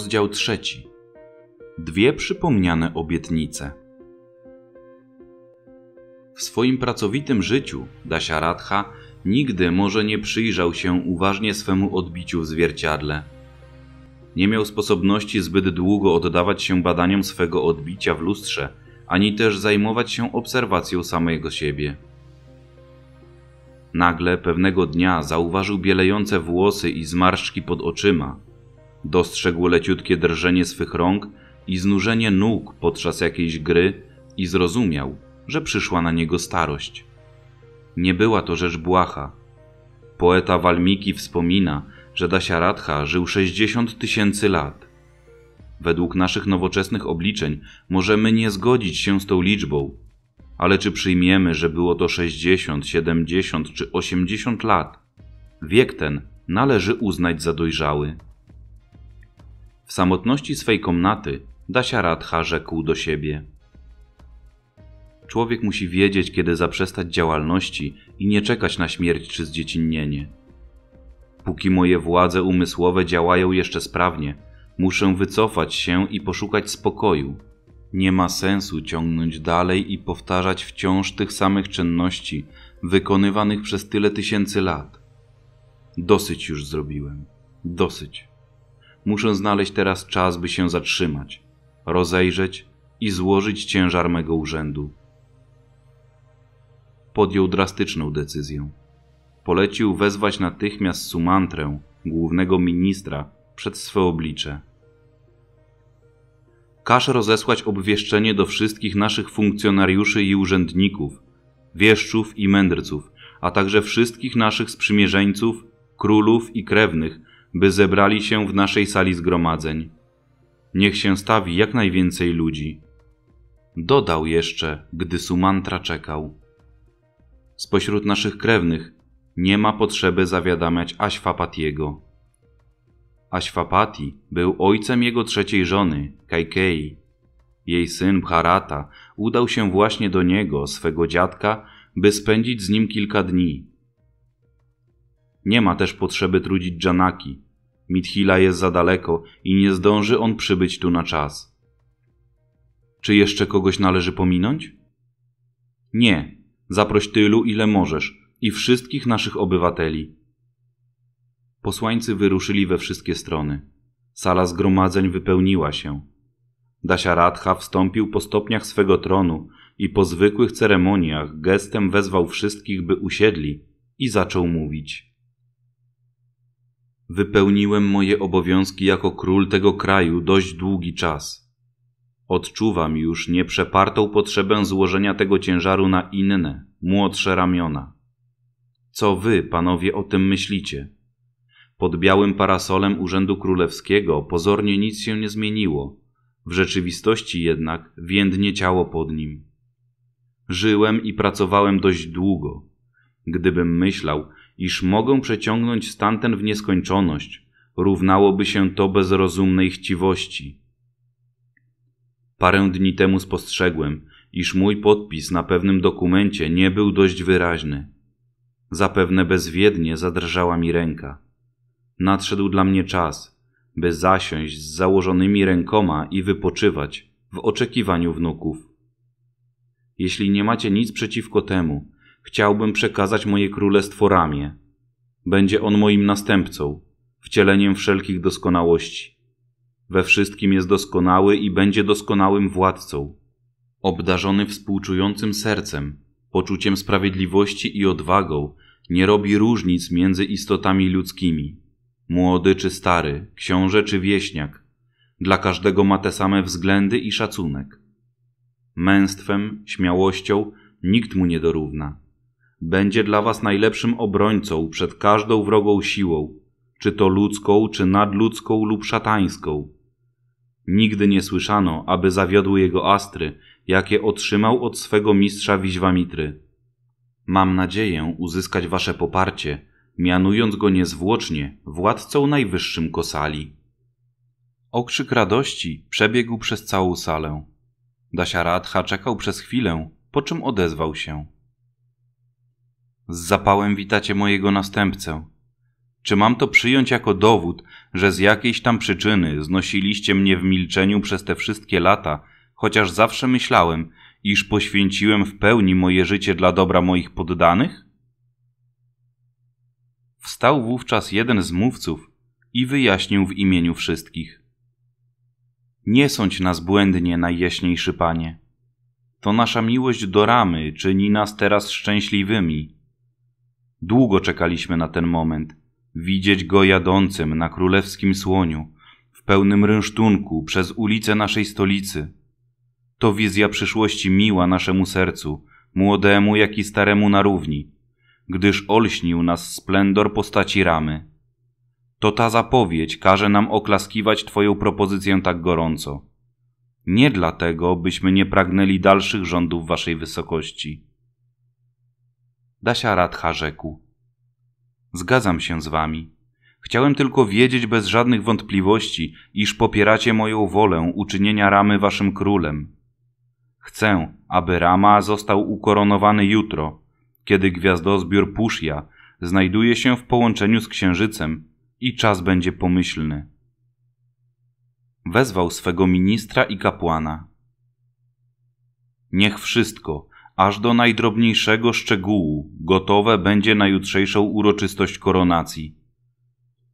rozdział trzeci. Dwie przypomniane obietnice. W swoim pracowitym życiu Dasiaradha nigdy może nie przyjrzał się uważnie swemu odbiciu w zwierciadle. Nie miał sposobności zbyt długo oddawać się badaniom swego odbicia w lustrze, ani też zajmować się obserwacją samego siebie. Nagle pewnego dnia zauważył bielejące włosy i zmarszczki pod oczyma – Dostrzegł leciutkie drżenie swych rąk i znużenie nóg podczas jakiejś gry i zrozumiał, że przyszła na niego starość. Nie była to rzecz błaha. Poeta Walmiki wspomina, że Dasiaradha żył 60 tysięcy lat. Według naszych nowoczesnych obliczeń możemy nie zgodzić się z tą liczbą, ale czy przyjmiemy, że było to 60, 70 czy 80 lat? Wiek ten należy uznać za dojrzały. W samotności swej komnaty Dasia Radha rzekł do siebie. Człowiek musi wiedzieć, kiedy zaprzestać działalności i nie czekać na śmierć czy zdziecinnienie. Póki moje władze umysłowe działają jeszcze sprawnie, muszę wycofać się i poszukać spokoju. Nie ma sensu ciągnąć dalej i powtarzać wciąż tych samych czynności wykonywanych przez tyle tysięcy lat. Dosyć już zrobiłem. Dosyć. Muszę znaleźć teraz czas, by się zatrzymać, rozejrzeć i złożyć ciężar mego urzędu. Podjął drastyczną decyzję. Polecił wezwać natychmiast Sumantrę, głównego ministra, przed swe oblicze. Każ rozesłać obwieszczenie do wszystkich naszych funkcjonariuszy i urzędników, wieszczów i mędrców, a także wszystkich naszych sprzymierzeńców, królów i krewnych, by zebrali się w naszej sali zgromadzeń. Niech się stawi jak najwięcej ludzi. Dodał jeszcze, gdy Sumantra czekał. Spośród naszych krewnych nie ma potrzeby zawiadamiać Aśwapatiego. Aśwapati był ojcem jego trzeciej żony, Kajkei. Jej syn Bharata udał się właśnie do niego, swego dziadka, by spędzić z nim kilka dni. Nie ma też potrzeby trudzić Janaki. Mithila jest za daleko i nie zdąży on przybyć tu na czas. Czy jeszcze kogoś należy pominąć? Nie. Zaproś tylu, ile możesz i wszystkich naszych obywateli. Posłańcy wyruszyli we wszystkie strony. Sala zgromadzeń wypełniła się. Dasiaradha wstąpił po stopniach swego tronu i po zwykłych ceremoniach gestem wezwał wszystkich, by usiedli i zaczął mówić. Wypełniłem moje obowiązki jako król tego kraju dość długi czas. Odczuwam już nieprzepartą potrzebę złożenia tego ciężaru na inne, młodsze ramiona. Co wy, panowie, o tym myślicie? Pod białym parasolem Urzędu Królewskiego pozornie nic się nie zmieniło, w rzeczywistości jednak więdnie ciało pod nim. Żyłem i pracowałem dość długo. Gdybym myślał, iż mogę przeciągnąć stan ten w nieskończoność, równałoby się to bezrozumnej chciwości. Parę dni temu spostrzegłem, iż mój podpis na pewnym dokumencie nie był dość wyraźny. Zapewne bezwiednie zadrżała mi ręka. Nadszedł dla mnie czas, by zasiąść z założonymi rękoma i wypoczywać w oczekiwaniu wnuków. Jeśli nie macie nic przeciwko temu, chciałbym przekazać moje królestwo ramię. Będzie on moim następcą, wcieleniem wszelkich doskonałości. We wszystkim jest doskonały i będzie doskonałym władcą, obdarzony współczującym sercem, poczuciem sprawiedliwości i odwagą, nie robi różnic między istotami ludzkimi. Młody czy stary, książę czy wieśniak, dla każdego ma te same względy i szacunek. Męstwem, śmiałością nikt mu nie dorówna będzie dla was najlepszym obrońcą przed każdą wrogą siłą, czy to ludzką, czy nadludzką lub szatańską. Nigdy nie słyszano, aby zawiodły jego astry, jakie otrzymał od swego mistrza Wiźwamitry. Mam nadzieję uzyskać wasze poparcie, mianując go niezwłocznie władcą najwyższym kosali. Okrzyk radości przebiegł przez całą salę. Dasiaradha czekał przez chwilę, po czym odezwał się – z zapałem witacie mojego następcę. Czy mam to przyjąć jako dowód, że z jakiejś tam przyczyny znosiliście mnie w milczeniu przez te wszystkie lata, chociaż zawsze myślałem, iż poświęciłem w pełni moje życie dla dobra moich poddanych? Wstał wówczas jeden z mówców i wyjaśnił w imieniu wszystkich. Nie sądź nas błędnie, najjaśniejszy panie. To nasza miłość do ramy czyni nas teraz szczęśliwymi Długo czekaliśmy na ten moment. Widzieć go jadącym na królewskim słoniu, w pełnym rynsztunku, przez ulice naszej stolicy. To wizja przyszłości miła naszemu sercu, młodemu jak i staremu na równi, gdyż olśnił nas splendor postaci ramy. To ta zapowiedź każe nam oklaskiwać Twoją propozycję tak gorąco. Nie dlatego, byśmy nie pragnęli dalszych rządów Waszej wysokości Dasia Radha rzekł. Zgadzam się z wami. Chciałem tylko wiedzieć bez żadnych wątpliwości, iż popieracie moją wolę uczynienia Ramy waszym królem. Chcę, aby Rama został ukoronowany jutro, kiedy gwiazdozbiór Puszja znajduje się w połączeniu z księżycem i czas będzie pomyślny. Wezwał swego ministra i kapłana. Niech wszystko, aż do najdrobniejszego szczegółu gotowe będzie na jutrzejszą uroczystość koronacji.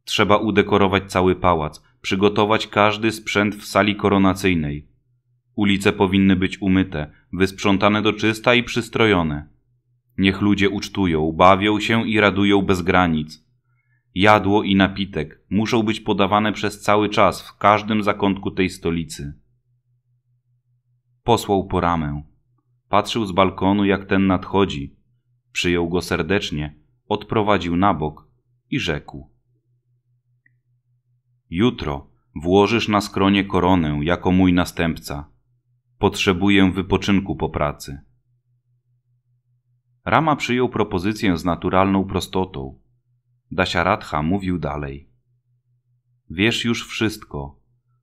Trzeba udekorować cały pałac, przygotować każdy sprzęt w sali koronacyjnej. Ulice powinny być umyte, wysprzątane do czysta i przystrojone. Niech ludzie ucztują, bawią się i radują bez granic. Jadło i napitek muszą być podawane przez cały czas w każdym zakątku tej stolicy. Posłał po ramę. Patrzył z balkonu, jak ten nadchodzi. Przyjął go serdecznie, odprowadził na bok i rzekł: Jutro włożysz na skronie koronę jako mój następca. Potrzebuję wypoczynku po pracy. Rama przyjął propozycję z naturalną prostotą. Dasiaradha mówił dalej. Wiesz już wszystko,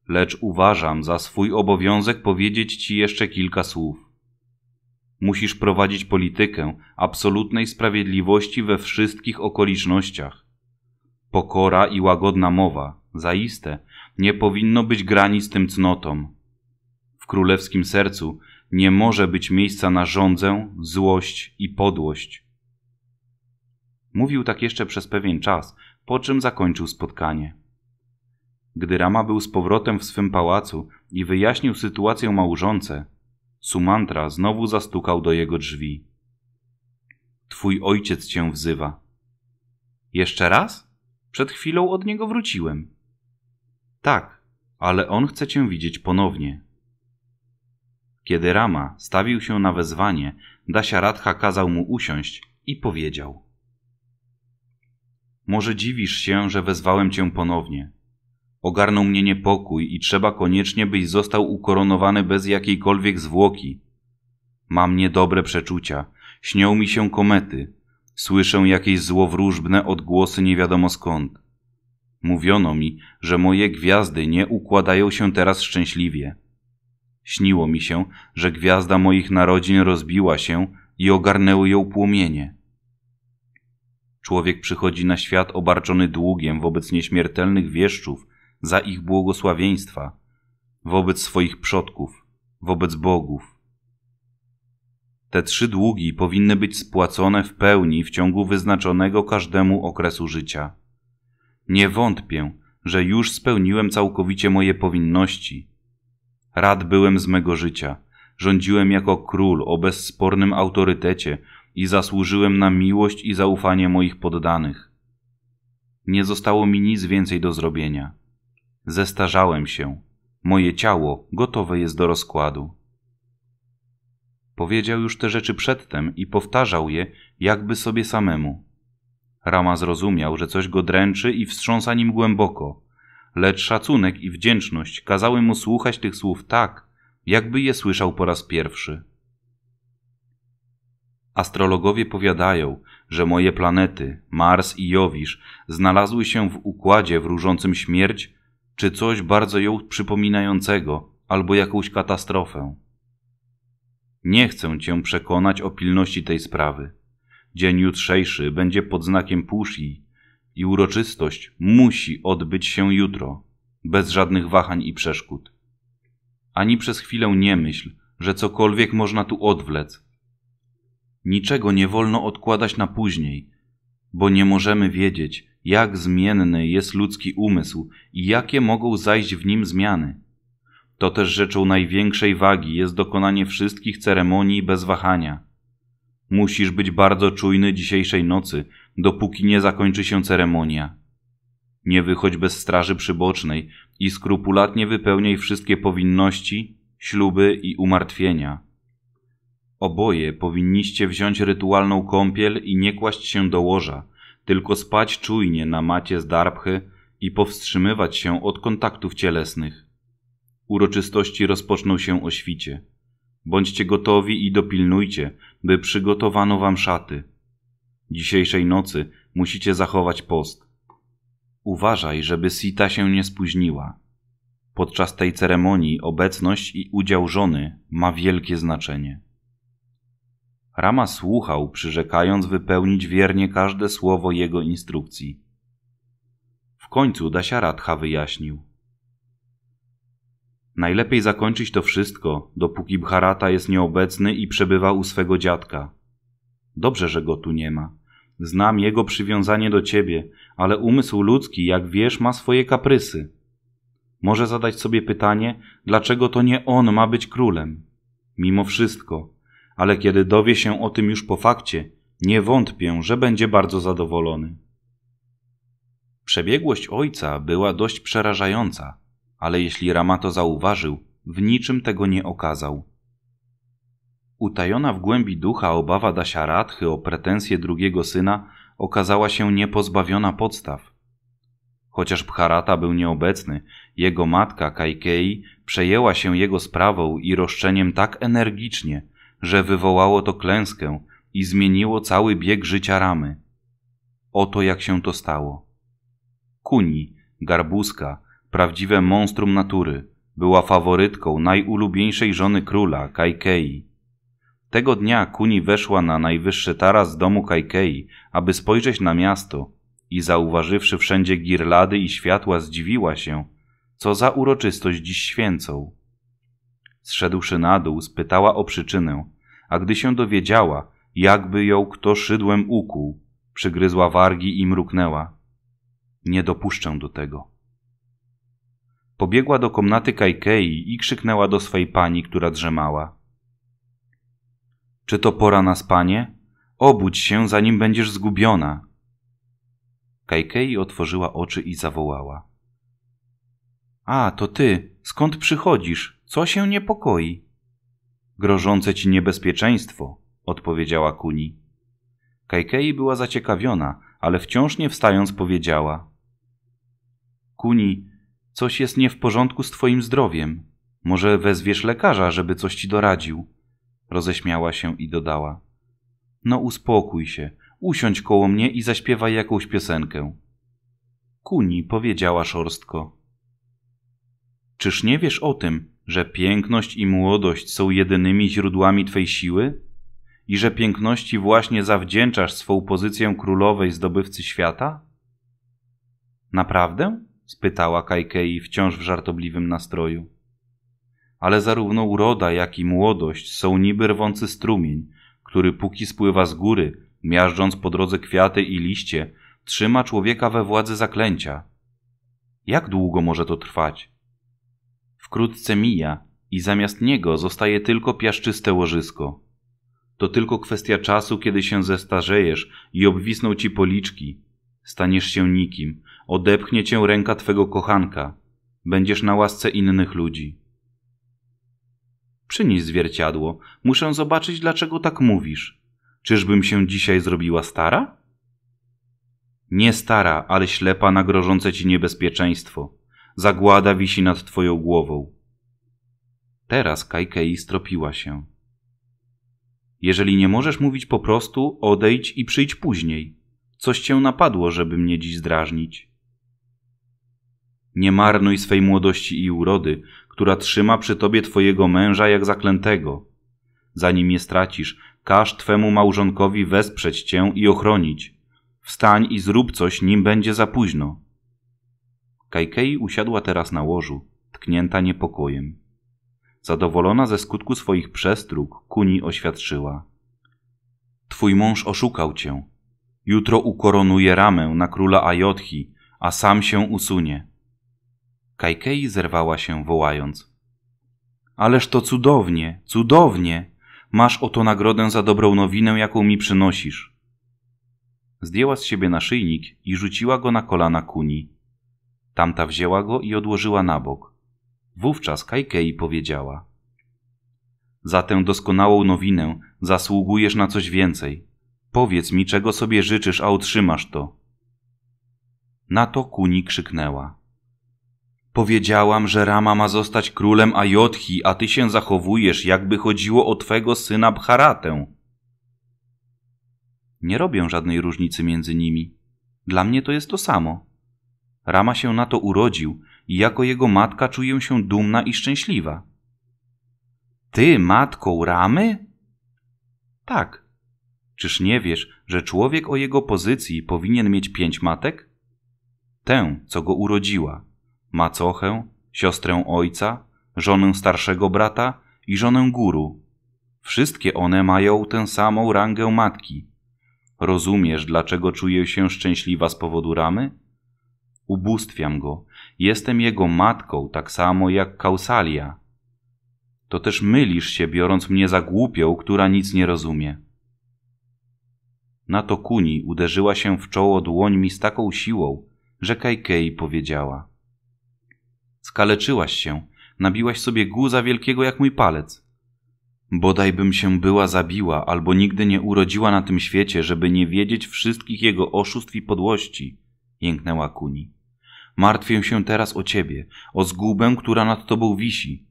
lecz uważam za swój obowiązek powiedzieć ci jeszcze kilka słów. Musisz prowadzić politykę absolutnej sprawiedliwości we wszystkich okolicznościach. Pokora i łagodna mowa, zaiste, nie powinno być granic tym cnotom. W królewskim sercu nie może być miejsca na żądzę, złość i podłość. Mówił tak jeszcze przez pewien czas, po czym zakończył spotkanie. Gdy Rama był z powrotem w swym pałacu i wyjaśnił sytuację małżonce, Sumantra znowu zastukał do jego drzwi. Twój ojciec cię wzywa. Jeszcze raz? Przed chwilą od niego wróciłem. Tak, ale on chce cię widzieć ponownie. Kiedy Rama stawił się na wezwanie, Dasiaradha kazał mu usiąść i powiedział: Może dziwisz się, że wezwałem cię ponownie. Ogarnął mnie niepokój i trzeba koniecznie, byś został ukoronowany bez jakiejkolwiek zwłoki. Mam niedobre przeczucia. Śnią mi się komety. Słyszę jakieś złowróżbne odgłosy nie wiadomo skąd. Mówiono mi, że moje gwiazdy nie układają się teraz szczęśliwie. Śniło mi się, że gwiazda moich narodzin rozbiła się i ogarnęły ją płomienie. Człowiek przychodzi na świat obarczony długiem wobec nieśmiertelnych wieszczów za ich błogosławieństwa wobec swoich przodków, wobec bogów. Te trzy długi powinny być spłacone w pełni w ciągu wyznaczonego każdemu okresu życia. Nie wątpię, że już spełniłem całkowicie moje powinności. Rad byłem z mego życia, rządziłem jako król o bezspornym autorytecie i zasłużyłem na miłość i zaufanie moich poddanych. Nie zostało mi nic więcej do zrobienia. Zestarzałem się. Moje ciało gotowe jest do rozkładu. Powiedział już te rzeczy przedtem i powtarzał je jakby sobie samemu. Rama zrozumiał, że coś go dręczy i wstrząsa nim głęboko, lecz szacunek i wdzięczność kazały mu słuchać tych słów tak, jakby je słyszał po raz pierwszy. Astrologowie powiadają, że moje planety, Mars i Jowisz, znalazły się w układzie wróżącym śmierć czy coś bardzo ją przypominającego, albo jakąś katastrofę. Nie chcę cię przekonać o pilności tej sprawy. Dzień jutrzejszy będzie pod znakiem puszi i uroczystość musi odbyć się jutro, bez żadnych wahań i przeszkód. Ani przez chwilę nie myśl, że cokolwiek można tu odwlec. Niczego nie wolno odkładać na później, bo nie możemy wiedzieć, jak zmienny jest ludzki umysł i jakie mogą zajść w nim zmiany. To też rzeczą największej wagi jest dokonanie wszystkich ceremonii bez wahania. Musisz być bardzo czujny dzisiejszej nocy, dopóki nie zakończy się ceremonia. Nie wychodź bez straży przybocznej i skrupulatnie wypełniaj wszystkie powinności, śluby i umartwienia. Oboje powinniście wziąć rytualną kąpiel i nie kłaść się do łoża – tylko spać czujnie na macie z darpchy i powstrzymywać się od kontaktów cielesnych. Uroczystości rozpoczną się o świcie. Bądźcie gotowi i dopilnujcie, by przygotowano wam szaty. Dzisiejszej nocy musicie zachować post. Uważaj, żeby Sita się nie spóźniła. Podczas tej ceremonii obecność i udział żony ma wielkie znaczenie. Rama słuchał, przyrzekając wypełnić wiernie każde słowo jego instrukcji. W końcu Dasiaradha wyjaśnił. Najlepiej zakończyć to wszystko, dopóki Bharata jest nieobecny i przebywa u swego dziadka. Dobrze, że go tu nie ma. Znam jego przywiązanie do ciebie, ale umysł ludzki, jak wiesz, ma swoje kaprysy. Może zadać sobie pytanie, dlaczego to nie on ma być królem. Mimo wszystko, ale kiedy dowie się o tym już po fakcie, nie wątpię, że będzie bardzo zadowolony. Przebiegłość ojca była dość przerażająca, ale jeśli Ramato zauważył, w niczym tego nie okazał. Utajona w głębi ducha obawa Dasiaratchy o pretensje drugiego syna okazała się niepozbawiona podstaw. Chociaż Bharata był nieobecny, jego matka Kaikei przejęła się jego sprawą i roszczeniem tak energicznie – że wywołało to klęskę i zmieniło cały bieg życia ramy. Oto jak się to stało. Kuni, garbuska, prawdziwe monstrum natury, była faworytką najulubieńszej żony króla, Kajkei. Tego dnia Kuni weszła na najwyższy taras domu Kajkei, aby spojrzeć na miasto i zauważywszy wszędzie girlady i światła zdziwiła się, co za uroczystość dziś święcą. Zszedłszy na dół, spytała o przyczynę, a gdy się dowiedziała, jakby ją kto szydłem ukuł, przygryzła wargi i mruknęła. Nie dopuszczę do tego. Pobiegła do komnaty Kajkei i krzyknęła do swej pani, która drzemała. Czy to pora nas, panie? Obudź się, zanim będziesz zgubiona. Kajkei otworzyła oczy i zawołała. A, to ty, skąd przychodzisz? Co się niepokoi? Grożące ci niebezpieczeństwo, odpowiedziała Kuni. Kajkei była zaciekawiona, ale wciąż nie wstając powiedziała. Kuni, coś jest nie w porządku z twoim zdrowiem. Może wezwiesz lekarza, żeby coś ci doradził? Roześmiała się i dodała. No uspokój się, usiądź koło mnie i zaśpiewaj jakąś piosenkę. Kuni powiedziała szorstko. Czyż nie wiesz o tym, że piękność i młodość są jedynymi źródłami Twej siły i że piękności właśnie zawdzięczasz swą pozycję królowej zdobywcy świata? Naprawdę? spytała Kajkei wciąż w żartobliwym nastroju. Ale zarówno uroda, jak i młodość są niby rwący strumień, który póki spływa z góry, miażdżąc po drodze kwiaty i liście, trzyma człowieka we władzy zaklęcia. Jak długo może to trwać? wkrótce mija i zamiast niego zostaje tylko piaszczyste łożysko. To tylko kwestia czasu, kiedy się zestarzejesz i obwisną ci policzki. Staniesz się nikim, odepchnie cię ręka twego kochanka. Będziesz na łasce innych ludzi. Przynieś zwierciadło, muszę zobaczyć, dlaczego tak mówisz. Czyżbym się dzisiaj zrobiła stara? Nie stara, ale ślepa na grożące ci niebezpieczeństwo. Zagłada wisi nad twoją głową. Teraz Kajkei stropiła się. Jeżeli nie możesz mówić po prostu, odejdź i przyjdź później. Coś cię napadło, żeby mnie dziś zdrażnić. Nie marnuj swej młodości i urody, która trzyma przy tobie twojego męża jak zaklętego. Zanim je stracisz, każ twemu małżonkowi wesprzeć cię i ochronić. Wstań i zrób coś, nim będzie za późno. Kajkei usiadła teraz na łożu, tknięta niepokojem. Zadowolona ze skutku swoich przestróg, Kuni oświadczyła. Twój mąż oszukał cię. Jutro ukoronuje ramę na króla Ajotchi, a sam się usunie. Kajkei zerwała się, wołając. Ależ to cudownie, cudownie! Masz oto nagrodę za dobrą nowinę, jaką mi przynosisz. Zdjęła z siebie naszyjnik i rzuciła go na kolana Kuni. Tamta wzięła go i odłożyła na bok. Wówczas Kajkei powiedziała: Za tę doskonałą nowinę zasługujesz na coś więcej. Powiedz mi, czego sobie życzysz, a otrzymasz to. Na to Kuni krzyknęła. Powiedziałam, że Rama ma zostać królem Ajotchi, a ty się zachowujesz, jakby chodziło o twego syna Bharatę. Nie robię żadnej różnicy między nimi. Dla mnie to jest to samo. Rama się na to urodził i jako jego matka czuję się dumna i szczęśliwa. Ty matką Ramy? Tak. Czyż nie wiesz, że człowiek o jego pozycji powinien mieć pięć matek? Tę, co go urodziła, macochę, siostrę ojca, żonę starszego brata i żonę guru. Wszystkie one mają tę samą rangę matki. Rozumiesz, dlaczego czuję się szczęśliwa z powodu ramy? ubóstwiam go, jestem jego matką, tak samo jak Kausalia. To też mylisz się, biorąc mnie za głupią, która nic nie rozumie. Na to Kuni uderzyła się w czoło dłońmi z taką siłą, że Kajkei powiedziała. Skaleczyłaś się, nabiłaś sobie guza wielkiego jak mój palec. Bodajbym się była zabiła, albo nigdy nie urodziła na tym świecie, żeby nie wiedzieć wszystkich jego oszustw i podłości, jęknęła Kuni. Martwię się teraz o ciebie, o zgubę, która nad tobą wisi.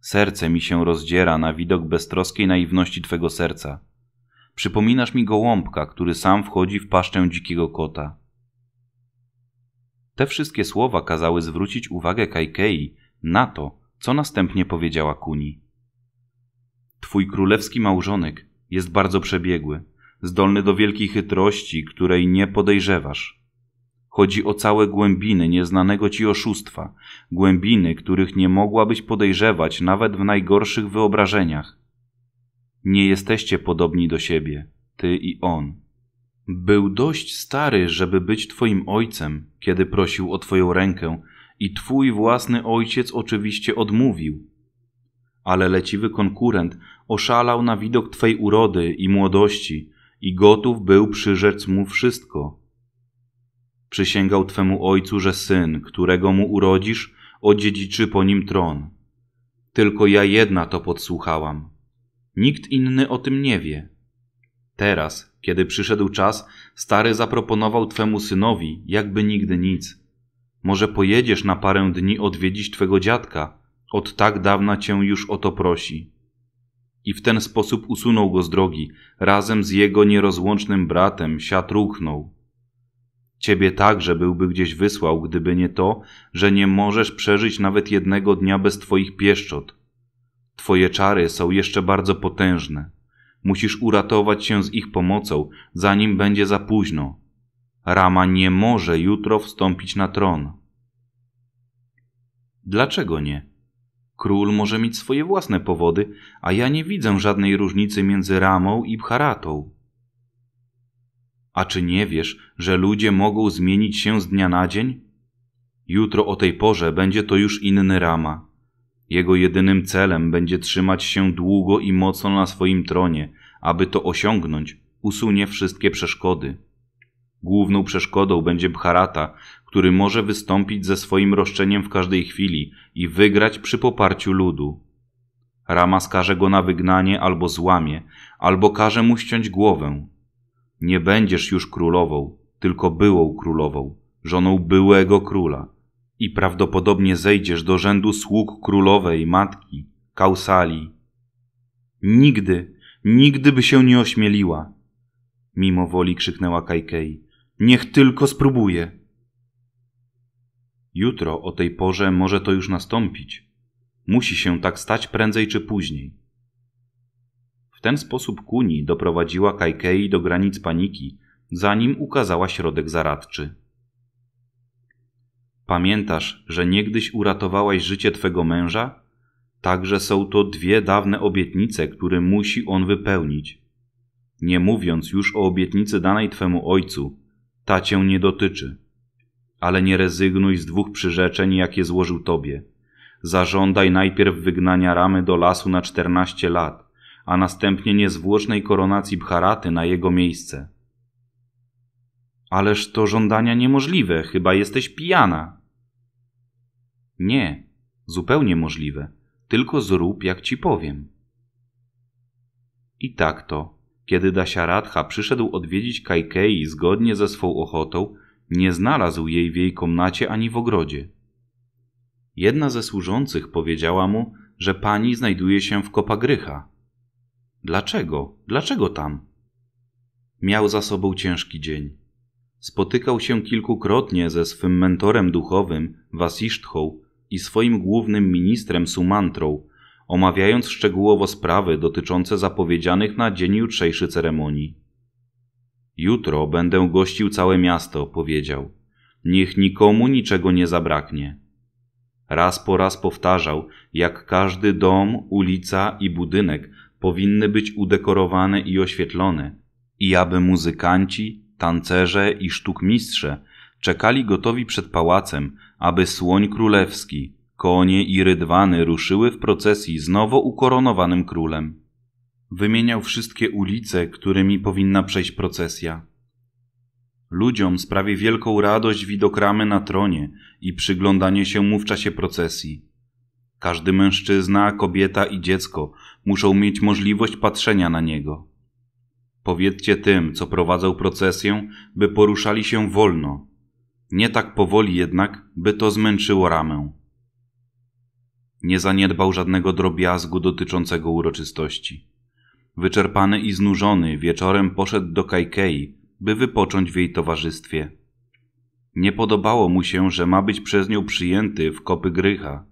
Serce mi się rozdziera na widok beztroskiej naiwności twego serca. Przypominasz mi gołąbka, który sam wchodzi w paszczę dzikiego kota. Te wszystkie słowa kazały zwrócić uwagę Kaikei na to, co następnie powiedziała Kuni. Twój królewski małżonek jest bardzo przebiegły, zdolny do wielkiej chytrości, której nie podejrzewasz. Chodzi o całe głębiny nieznanego ci oszustwa, głębiny, których nie mogłabyś podejrzewać nawet w najgorszych wyobrażeniach. Nie jesteście podobni do siebie, ty i on. Był dość stary, żeby być twoim ojcem, kiedy prosił o twoją rękę, i twój własny ojciec oczywiście odmówił. Ale leciwy konkurent oszalał na widok twej urody i młodości i gotów był przyrzec mu wszystko, Przysięgał Twemu Ojcu, że syn, którego mu urodzisz, odziedziczy po nim tron. Tylko ja jedna to podsłuchałam. Nikt inny o tym nie wie. Teraz, kiedy przyszedł czas, stary zaproponował Twemu synowi, jakby nigdy nic. Może pojedziesz na parę dni odwiedzić Twego dziadka, od tak dawna Cię już o to prosi. I w ten sposób usunął go z drogi, razem z jego nierozłącznym bratem siat ruchnął. Ciebie także byłby gdzieś wysłał, gdyby nie to, że nie możesz przeżyć nawet jednego dnia bez Twoich pieszczot. Twoje czary są jeszcze bardzo potężne. Musisz uratować się z ich pomocą, zanim będzie za późno. Rama nie może jutro wstąpić na tron. Dlaczego nie? Król może mieć swoje własne powody, a ja nie widzę żadnej różnicy między Ramą i Bharatą. A czy nie wiesz, że ludzie mogą zmienić się z dnia na dzień? Jutro o tej porze będzie to już inny Rama. Jego jedynym celem będzie trzymać się długo i mocno na swoim tronie, aby to osiągnąć, usunie wszystkie przeszkody. Główną przeszkodą będzie Bharata, który może wystąpić ze swoim roszczeniem w każdej chwili i wygrać przy poparciu ludu. Rama skaże go na wygnanie albo złamie, albo każe mu ściąć głowę. Nie będziesz już królową, tylko byłą królową, żoną byłego króla. I prawdopodobnie zejdziesz do rzędu sług królowej, matki, kausali. Nigdy, nigdy by się nie ośmieliła. Mimo woli krzyknęła Kajkei. Niech tylko spróbuje. Jutro o tej porze może to już nastąpić. Musi się tak stać prędzej czy później ten sposób Kuni doprowadziła Kajkei do granic paniki, zanim ukazała środek zaradczy. Pamiętasz, że niegdyś uratowałaś życie twego męża? Także są to dwie dawne obietnice, które musi on wypełnić. Nie mówiąc już o obietnicy danej twemu ojcu, ta cię nie dotyczy. Ale nie rezygnuj z dwóch przyrzeczeń, jakie złożył tobie. Zażądaj najpierw wygnania ramy do lasu na czternaście lat, a następnie niezwłocznej koronacji Bharaty na jego miejsce. Ależ to żądania niemożliwe, chyba jesteś pijana. Nie, zupełnie możliwe, tylko zrób jak ci powiem. I tak to, kiedy Dasiaradha przyszedł odwiedzić Kajkei zgodnie ze swą ochotą, nie znalazł jej w jej komnacie ani w ogrodzie. Jedna ze służących powiedziała mu, że pani znajduje się w Kopagrycha, Dlaczego? Dlaczego tam? Miał za sobą ciężki dzień. Spotykał się kilkukrotnie ze swym mentorem duchowym, Wasishtką, i swoim głównym ministrem Sumantrą, omawiając szczegółowo sprawy dotyczące zapowiedzianych na dzień jutrzejszy ceremonii. Jutro będę gościł całe miasto, powiedział. Niech nikomu niczego nie zabraknie. Raz po raz powtarzał, jak każdy dom, ulica i budynek powinny być udekorowane i oświetlone, i aby muzykanci, tancerze i sztukmistrze czekali gotowi przed pałacem, aby słoń królewski, konie i rydwany ruszyły w procesji z nowo ukoronowanym królem. Wymieniał wszystkie ulice, którymi powinna przejść procesja. Ludziom sprawi wielką radość widok ramy na tronie i przyglądanie się mu w czasie procesji. Każdy mężczyzna, kobieta i dziecko muszą mieć możliwość patrzenia na niego. Powiedzcie tym, co prowadzą procesję, by poruszali się wolno. Nie tak powoli jednak, by to zmęczyło ramę. Nie zaniedbał żadnego drobiazgu dotyczącego uroczystości. Wyczerpany i znużony wieczorem poszedł do Kajkei, by wypocząć w jej towarzystwie. Nie podobało mu się, że ma być przez nią przyjęty w kopy grycha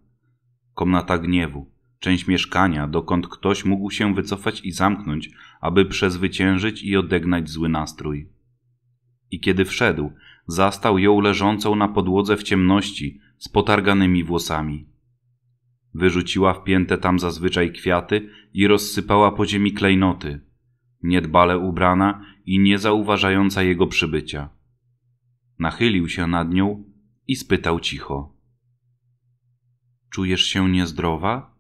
komnata gniewu, część mieszkania, dokąd ktoś mógł się wycofać i zamknąć, aby przezwyciężyć i odegnać zły nastrój. I kiedy wszedł, zastał ją leżącą na podłodze w ciemności, z potarganymi włosami. Wyrzuciła wpięte tam zazwyczaj kwiaty i rozsypała po ziemi klejnoty, niedbale ubrana i niezauważająca jego przybycia. Nachylił się nad nią i spytał cicho – Czujesz się niezdrowa?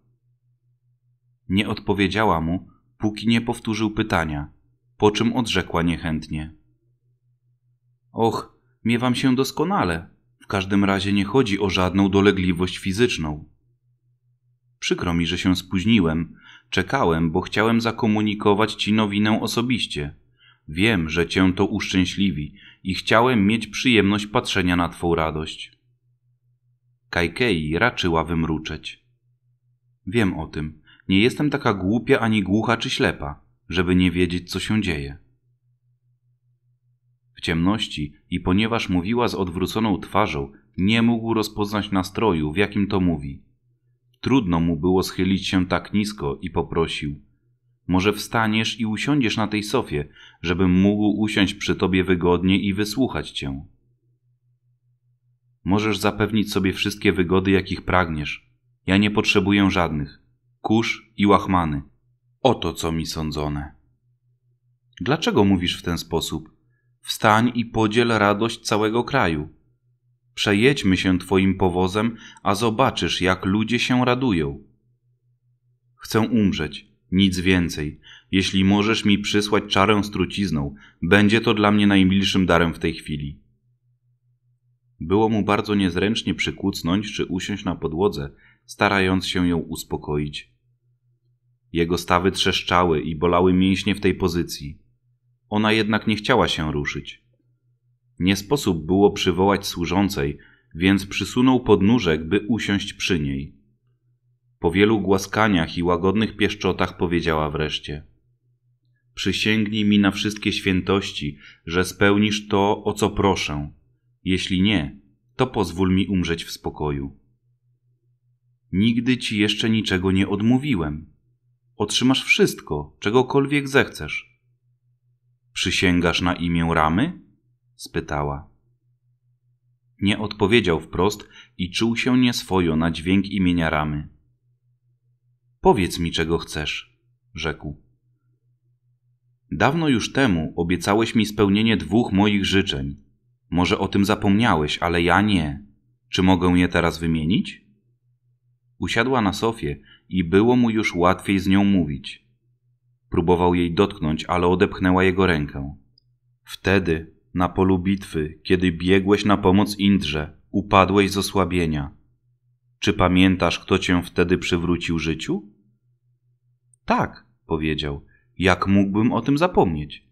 Nie odpowiedziała mu, póki nie powtórzył pytania, po czym odrzekła niechętnie. Och, miewam się doskonale. W każdym razie nie chodzi o żadną dolegliwość fizyczną. Przykro mi, że się spóźniłem. Czekałem, bo chciałem zakomunikować ci nowinę osobiście. Wiem, że cię to uszczęśliwi i chciałem mieć przyjemność patrzenia na twą radość. Kajkei raczyła wymruczeć. Wiem o tym. Nie jestem taka głupia ani głucha czy ślepa, żeby nie wiedzieć, co się dzieje. W ciemności i ponieważ mówiła z odwróconą twarzą, nie mógł rozpoznać nastroju, w jakim to mówi. Trudno mu było schylić się tak nisko i poprosił: Może wstaniesz i usiądziesz na tej sofie, żebym mógł usiąść przy tobie wygodnie i wysłuchać cię. Możesz zapewnić sobie wszystkie wygody, jakich pragniesz. Ja nie potrzebuję żadnych. Kurz i łachmany. Oto co mi sądzone. Dlaczego mówisz w ten sposób? Wstań i podziel radość całego kraju. Przejedźmy się twoim powozem, a zobaczysz, jak ludzie się radują. Chcę umrzeć, nic więcej. Jeśli możesz mi przysłać czarę z trucizną, będzie to dla mnie najmilszym darem w tej chwili. Było mu bardzo niezręcznie przykucnąć czy usiąść na podłodze, starając się ją uspokoić. Jego stawy trzeszczały i bolały mięśnie w tej pozycji. Ona jednak nie chciała się ruszyć. Nie sposób było przywołać służącej, więc przysunął podnóżek, by usiąść przy niej. Po wielu głaskaniach i łagodnych pieszczotach powiedziała wreszcie: Przysięgnij mi na wszystkie świętości, że spełnisz to, o co proszę. Jeśli nie, to pozwól mi umrzeć w spokoju. Nigdy ci jeszcze niczego nie odmówiłem. Otrzymasz wszystko, czegokolwiek zechcesz. Przysięgasz na imię Ramy? spytała. Nie odpowiedział wprost i czuł się nieswojo na dźwięk imienia Ramy. Powiedz mi, czego chcesz, rzekł. Dawno już temu obiecałeś mi spełnienie dwóch moich życzeń. Może o tym zapomniałeś, ale ja nie. Czy mogę je teraz wymienić? Usiadła na sofie i było mu już łatwiej z nią mówić. Próbował jej dotknąć, ale odepchnęła jego rękę. Wtedy, na polu bitwy, kiedy biegłeś na pomoc Indrze, upadłeś z osłabienia. Czy pamiętasz, kto cię wtedy przywrócił życiu? Tak, powiedział. Jak mógłbym o tym zapomnieć?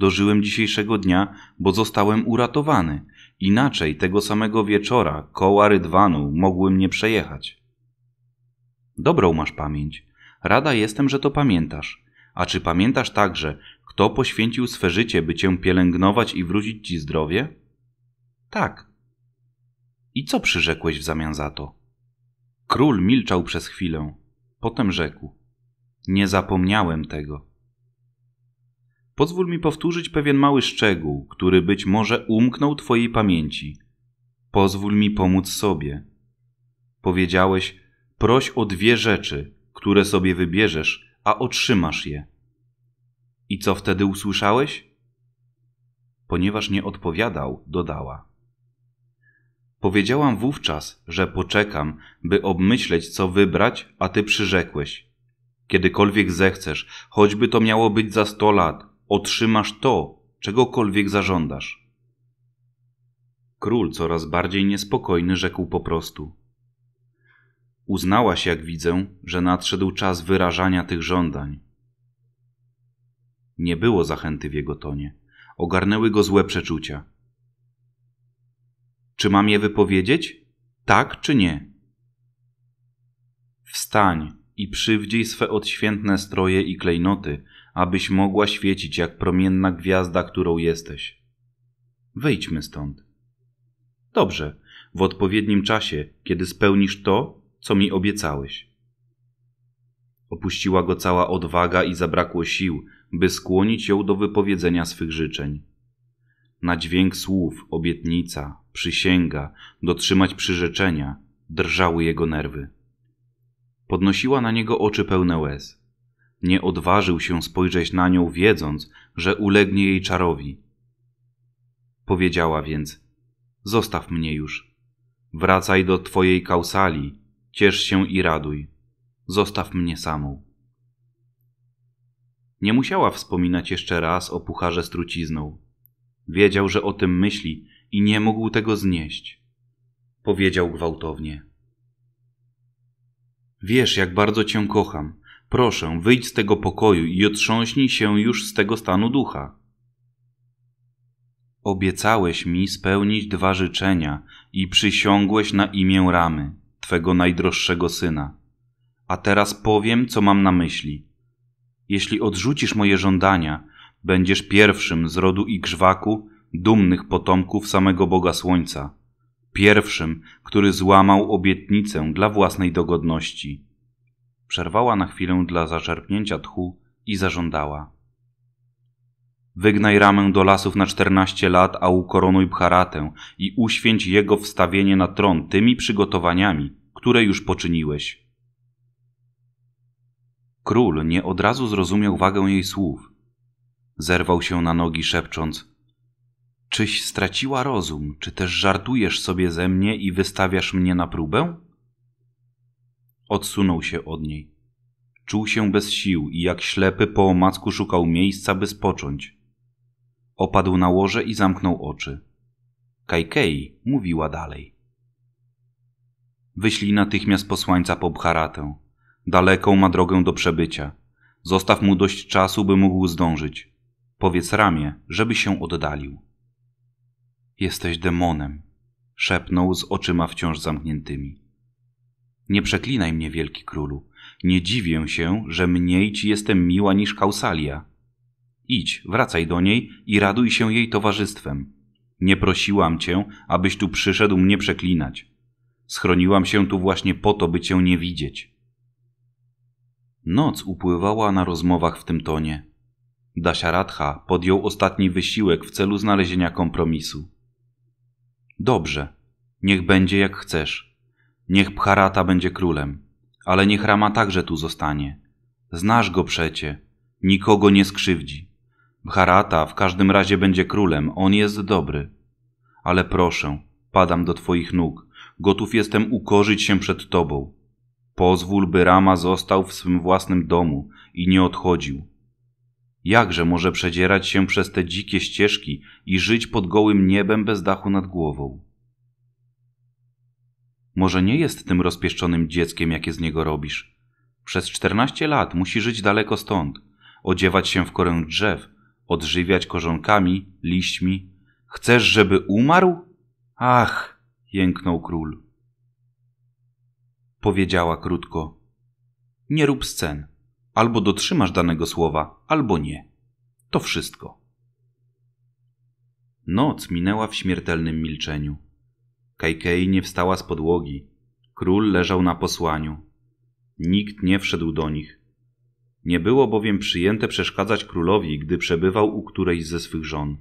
Dożyłem dzisiejszego dnia, bo zostałem uratowany. Inaczej tego samego wieczora koła rydwanu mogły mnie przejechać. Dobrą masz pamięć. Rada jestem, że to pamiętasz. A czy pamiętasz także, kto poświęcił swe życie, by cię pielęgnować i wrócić ci zdrowie? Tak. I co przyrzekłeś w zamian za to? Król milczał przez chwilę. Potem rzekł: Nie zapomniałem tego. Pozwól mi powtórzyć pewien mały szczegół, który być może umknął Twojej pamięci. Pozwól mi pomóc sobie. Powiedziałeś, proś o dwie rzeczy, które sobie wybierzesz, a otrzymasz je. I co wtedy usłyszałeś? Ponieważ nie odpowiadał, dodała. Powiedziałam wówczas, że poczekam, by obmyśleć, co wybrać, a ty przyrzekłeś. Kiedykolwiek zechcesz, choćby to miało być za sto lat, otrzymasz to, czegokolwiek zażądasz. Król coraz bardziej niespokojny rzekł po prostu. Uznałaś, jak widzę, że nadszedł czas wyrażania tych żądań. Nie było zachęty w jego tonie. Ogarnęły go złe przeczucia. Czy mam je wypowiedzieć? Tak czy nie? Wstań i przywdzij swe odświętne stroje i klejnoty, abyś mogła świecić jak promienna gwiazda, którą jesteś. Wyjdźmy stąd. Dobrze, w odpowiednim czasie, kiedy spełnisz to, co mi obiecałeś. Opuściła go cała odwaga i zabrakło sił, by skłonić ją do wypowiedzenia swych życzeń. Na dźwięk słów, obietnica, przysięga, dotrzymać przyrzeczenia, drżały jego nerwy. Podnosiła na niego oczy pełne łez. Nie odważył się spojrzeć na nią, wiedząc, że ulegnie jej czarowi. Powiedziała więc: Zostaw mnie już. Wracaj do twojej kausali, ciesz się i raduj. Zostaw mnie samą. Nie musiała wspominać jeszcze raz o pucharze z trucizną. Wiedział, że o tym myśli i nie mógł tego znieść. Powiedział gwałtownie: Wiesz, jak bardzo cię kocham. Proszę, wyjdź z tego pokoju i otrząśnij się już z tego stanu ducha. Obiecałeś mi spełnić dwa życzenia i przysiągłeś na imię Ramy, twego najdroższego syna. A teraz powiem, co mam na myśli. Jeśli odrzucisz moje żądania, będziesz pierwszym z rodu i grzwaku, dumnych potomków samego Boga Słońca, pierwszym, który złamał obietnicę dla własnej dogodności przerwała na chwilę dla zaczerpnięcia tchu i zażądała. Wygnaj ramę do lasów na czternaście lat, a ukoronuj Bharatę i uświęć jego wstawienie na tron tymi przygotowaniami, które już poczyniłeś. Król nie od razu zrozumiał wagę jej słów. Zerwał się na nogi, szepcząc: Czyś straciła rozum, czy też żartujesz sobie ze mnie i wystawiasz mnie na próbę? Odsunął się od niej. Czuł się bez sił i jak ślepy po omacku szukał miejsca, by spocząć. Opadł na łoże i zamknął oczy. Kajkei mówiła dalej. Wyślij natychmiast posłańca po Bharatę. Daleką ma drogę do przebycia. Zostaw mu dość czasu, by mógł zdążyć. Powiedz ramię, żeby się oddalił. Jesteś demonem, szepnął z oczyma wciąż zamkniętymi. Nie przeklinaj mnie, wielki królu. Nie dziwię się, że mniej ci jestem miła niż Kausalia. Idź, wracaj do niej i raduj się jej towarzystwem. Nie prosiłam cię, abyś tu przyszedł mnie przeklinać. Schroniłam się tu właśnie po to, by cię nie widzieć. Noc upływała na rozmowach w tym tonie. Dasiaradha podjął ostatni wysiłek w celu znalezienia kompromisu. Dobrze, niech będzie jak chcesz Niech Bharata będzie królem, ale niech Rama także tu zostanie. Znasz go przecie, nikogo nie skrzywdzi. Bharata w każdym razie będzie królem, on jest dobry. Ale proszę, padam do Twoich nóg, gotów jestem ukorzyć się przed Tobą. Pozwól, by Rama został w swym własnym domu i nie odchodził. Jakże może przedzierać się przez te dzikie ścieżki i żyć pod gołym niebem bez dachu nad głową? Może nie jest tym rozpieszczonym dzieckiem, jakie z niego robisz. Przez czternaście lat musi żyć daleko stąd, odziewać się w korę drzew, odżywiać korzonkami, liśćmi. Chcesz, żeby umarł? Ach, jęknął król. Powiedziała krótko: Nie rób scen. Albo dotrzymasz danego słowa, albo nie. To wszystko. Noc minęła w śmiertelnym milczeniu. Kajkei nie wstała z podłogi. Król leżał na posłaniu. Nikt nie wszedł do nich. Nie było bowiem przyjęte przeszkadzać królowi, gdy przebywał u którejś ze swych żon.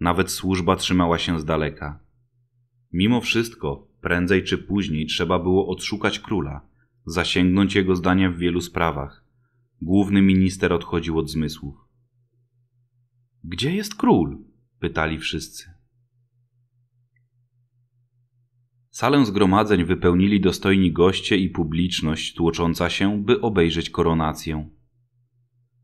Nawet służba trzymała się z daleka. Mimo wszystko, prędzej czy później trzeba było odszukać króla, zasięgnąć jego zdania w wielu sprawach. Główny minister odchodził od zmysłów. Gdzie jest król? pytali wszyscy. Salę zgromadzeń wypełnili dostojni goście i publiczność tłocząca się, by obejrzeć koronację.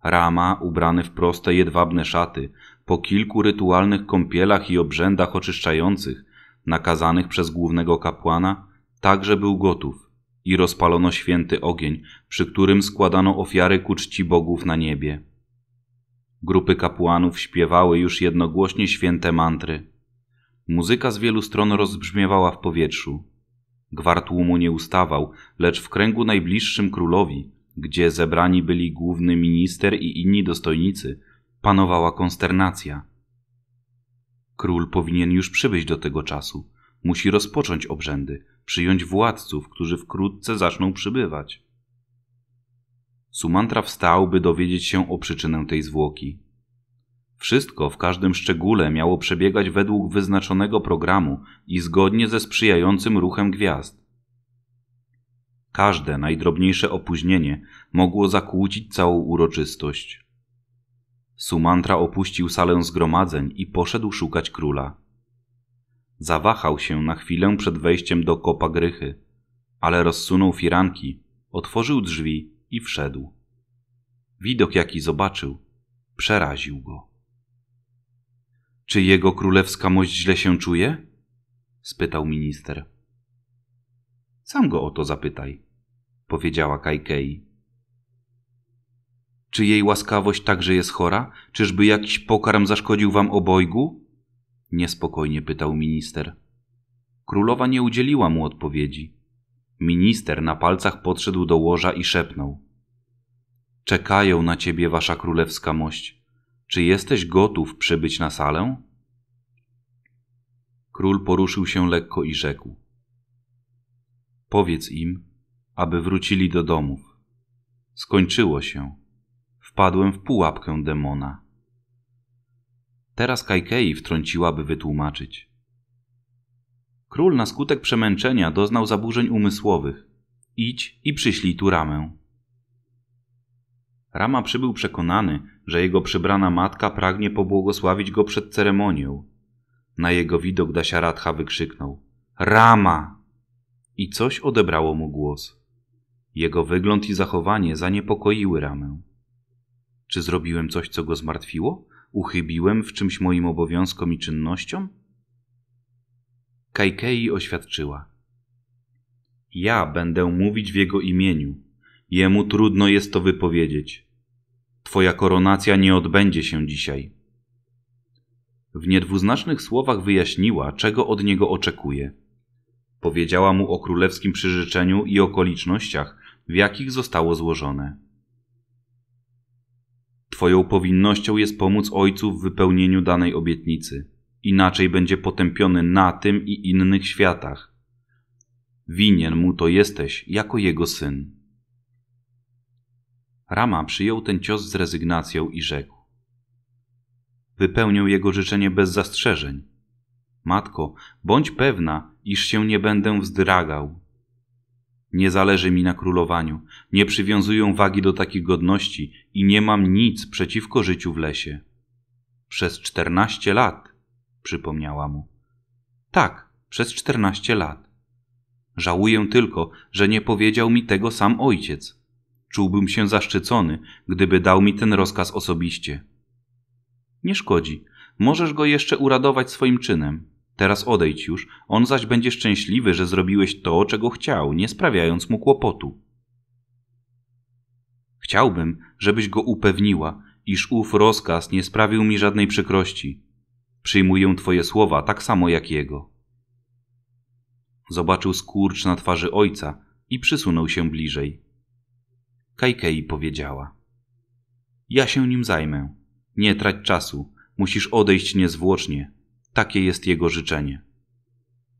Rama, ubrany w proste jedwabne szaty, po kilku rytualnych kąpielach i obrzędach oczyszczających, nakazanych przez głównego kapłana, także był gotów i rozpalono święty ogień, przy którym składano ofiary ku czci bogów na niebie. Grupy kapłanów śpiewały już jednogłośnie święte mantry – Muzyka z wielu stron rozbrzmiewała w powietrzu. Gwar tłumu nie ustawał, lecz w kręgu najbliższym królowi, gdzie zebrani byli główny minister i inni dostojnicy, panowała konsternacja. Król powinien już przybyć do tego czasu. Musi rozpocząć obrzędy, przyjąć władców, którzy wkrótce zaczną przybywać. Sumantra wstał, by dowiedzieć się o przyczynę tej zwłoki. Wszystko w każdym szczególe miało przebiegać według wyznaczonego programu i zgodnie ze sprzyjającym ruchem gwiazd. Każde najdrobniejsze opóźnienie mogło zakłócić całą uroczystość. Sumantra opuścił salę zgromadzeń i poszedł szukać króla. Zawahał się na chwilę przed wejściem do kopa grychy, ale rozsunął firanki, otworzył drzwi i wszedł. Widok, jaki zobaczył, przeraził go. Czy jego królewska mość źle się czuje? spytał minister. Sam go o to zapytaj, powiedziała Kajkei. Czy jej łaskawość także jest chora? Czyżby jakiś pokarm zaszkodził wam obojgu? Niespokojnie pytał minister. Królowa nie udzieliła mu odpowiedzi. Minister na palcach podszedł do łoża i szepnął. Czekają na ciebie, wasza królewska mość. Czy jesteś gotów przybyć na salę? Król poruszył się lekko i rzekł: Powiedz im, aby wrócili do domów. Skończyło się. Wpadłem w pułapkę demona. Teraz Kajkei wtrąciłaby wytłumaczyć. Król na skutek przemęczenia doznał zaburzeń umysłowych. Idź i przyślij tu ramę. Rama przybył przekonany, że jego przybrana matka pragnie pobłogosławić go przed ceremonią. Na jego widok Dasiaradha wykrzyknął – Rama! I coś odebrało mu głos. Jego wygląd i zachowanie zaniepokoiły Ramę. Czy zrobiłem coś, co go zmartwiło? Uchybiłem w czymś moim obowiązkom i czynnościom? Kajkei oświadczyła – ja będę mówić w jego imieniu. Jemu trudno jest to wypowiedzieć. Twoja koronacja nie odbędzie się dzisiaj. W niedwuznacznych słowach wyjaśniła, czego od niego oczekuje. Powiedziała mu o królewskim przyrzeczeniu i okolicznościach, w jakich zostało złożone. Twoją powinnością jest pomóc ojcu w wypełnieniu danej obietnicy. Inaczej będzie potępiony na tym i innych światach. Winien mu to jesteś jako jego syn. Rama przyjął ten cios z rezygnacją i rzekł: Wypełnię jego życzenie bez zastrzeżeń. Matko, bądź pewna, iż się nie będę wzdragał. Nie zależy mi na królowaniu, nie przywiązuję wagi do takich godności i nie mam nic przeciwko życiu w lesie. Przez czternaście lat, przypomniała mu. Tak, przez czternaście lat. Żałuję tylko, że nie powiedział mi tego sam ojciec. Czułbym się zaszczycony, gdyby dał mi ten rozkaz osobiście. Nie szkodzi. Możesz go jeszcze uradować swoim czynem. Teraz odejdź już, on zaś będzie szczęśliwy, że zrobiłeś to, czego chciał, nie sprawiając mu kłopotu. Chciałbym, żebyś go upewniła, iż ów rozkaz nie sprawił mi żadnej przykrości. Przyjmuję twoje słowa tak samo jak jego. Zobaczył skurcz na twarzy ojca i przysunął się bliżej. Kajkei powiedziała. Ja się nim zajmę. Nie trać czasu. Musisz odejść niezwłocznie. Takie jest jego życzenie.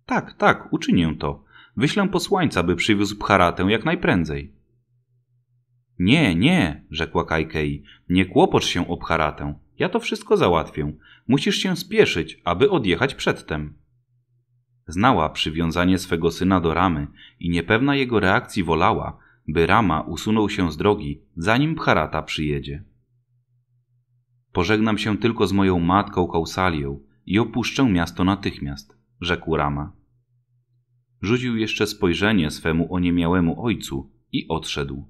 Tak, tak, uczynię to. Wyślę posłańca, by przywiózł pcharatę jak najprędzej. Nie, nie, rzekła Kajkei. Nie kłopocz się o pcharatę. Ja to wszystko załatwię. Musisz się spieszyć, aby odjechać przedtem. Znała przywiązanie swego syna do ramy i niepewna jego reakcji wolała, by Rama usunął się z drogi, zanim Bharata przyjedzie. Pożegnam się tylko z moją matką Kausalią i opuszczę miasto natychmiast, rzekł Rama. Rzucił jeszcze spojrzenie swemu oniemiałemu ojcu i odszedł.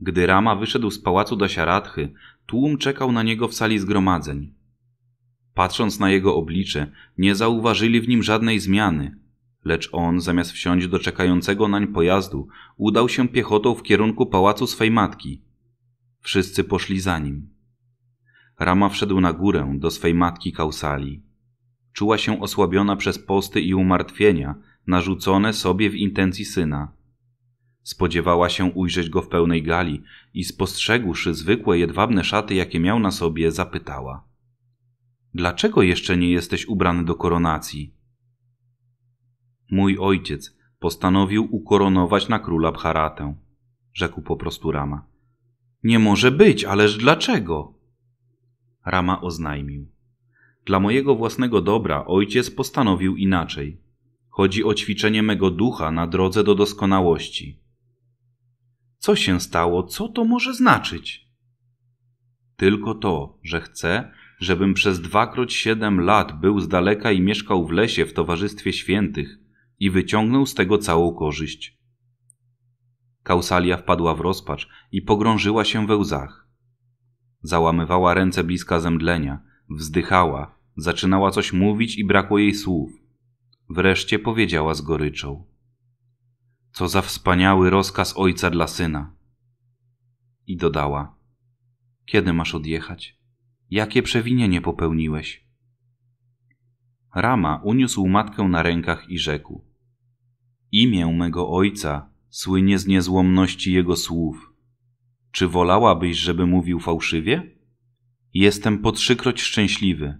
Gdy Rama wyszedł z pałacu do Dasiaradchy, tłum czekał na niego w sali zgromadzeń. Patrząc na jego oblicze, nie zauważyli w nim żadnej zmiany, Lecz on, zamiast wsiąść do czekającego nań pojazdu, udał się piechotą w kierunku pałacu swej matki. Wszyscy poszli za nim. Rama wszedł na górę do swej matki Kausali. Czuła się osłabiona przez posty i umartwienia narzucone sobie w intencji syna. Spodziewała się ujrzeć go w pełnej gali i spostrzegłszy zwykłe jedwabne szaty, jakie miał na sobie, zapytała: Dlaczego jeszcze nie jesteś ubrany do koronacji? Mój ojciec postanowił ukoronować na króla Bharatę, rzekł po prostu Rama. Nie może być, ależ dlaczego? Rama oznajmił. Dla mojego własnego dobra ojciec postanowił inaczej. Chodzi o ćwiczenie mego ducha na drodze do doskonałości. Co się stało? Co to może znaczyć? Tylko to, że chcę, żebym przez dwakroć siedem lat był z daleka i mieszkał w lesie w towarzystwie świętych, i wyciągnął z tego całą korzyść. Kausalia wpadła w rozpacz i pogrążyła się we łzach. Załamywała ręce bliska zemdlenia, wzdychała, zaczynała coś mówić i brakło jej słów. Wreszcie powiedziała z goryczą: Co za wspaniały rozkaz ojca dla syna! I dodała: Kiedy masz odjechać? Jakie przewinienie popełniłeś? Rama uniósł matkę na rękach i rzekł: Imię mego ojca słynie z niezłomności jego słów. Czy wolałabyś, żeby mówił fałszywie? Jestem po trzykroć szczęśliwy.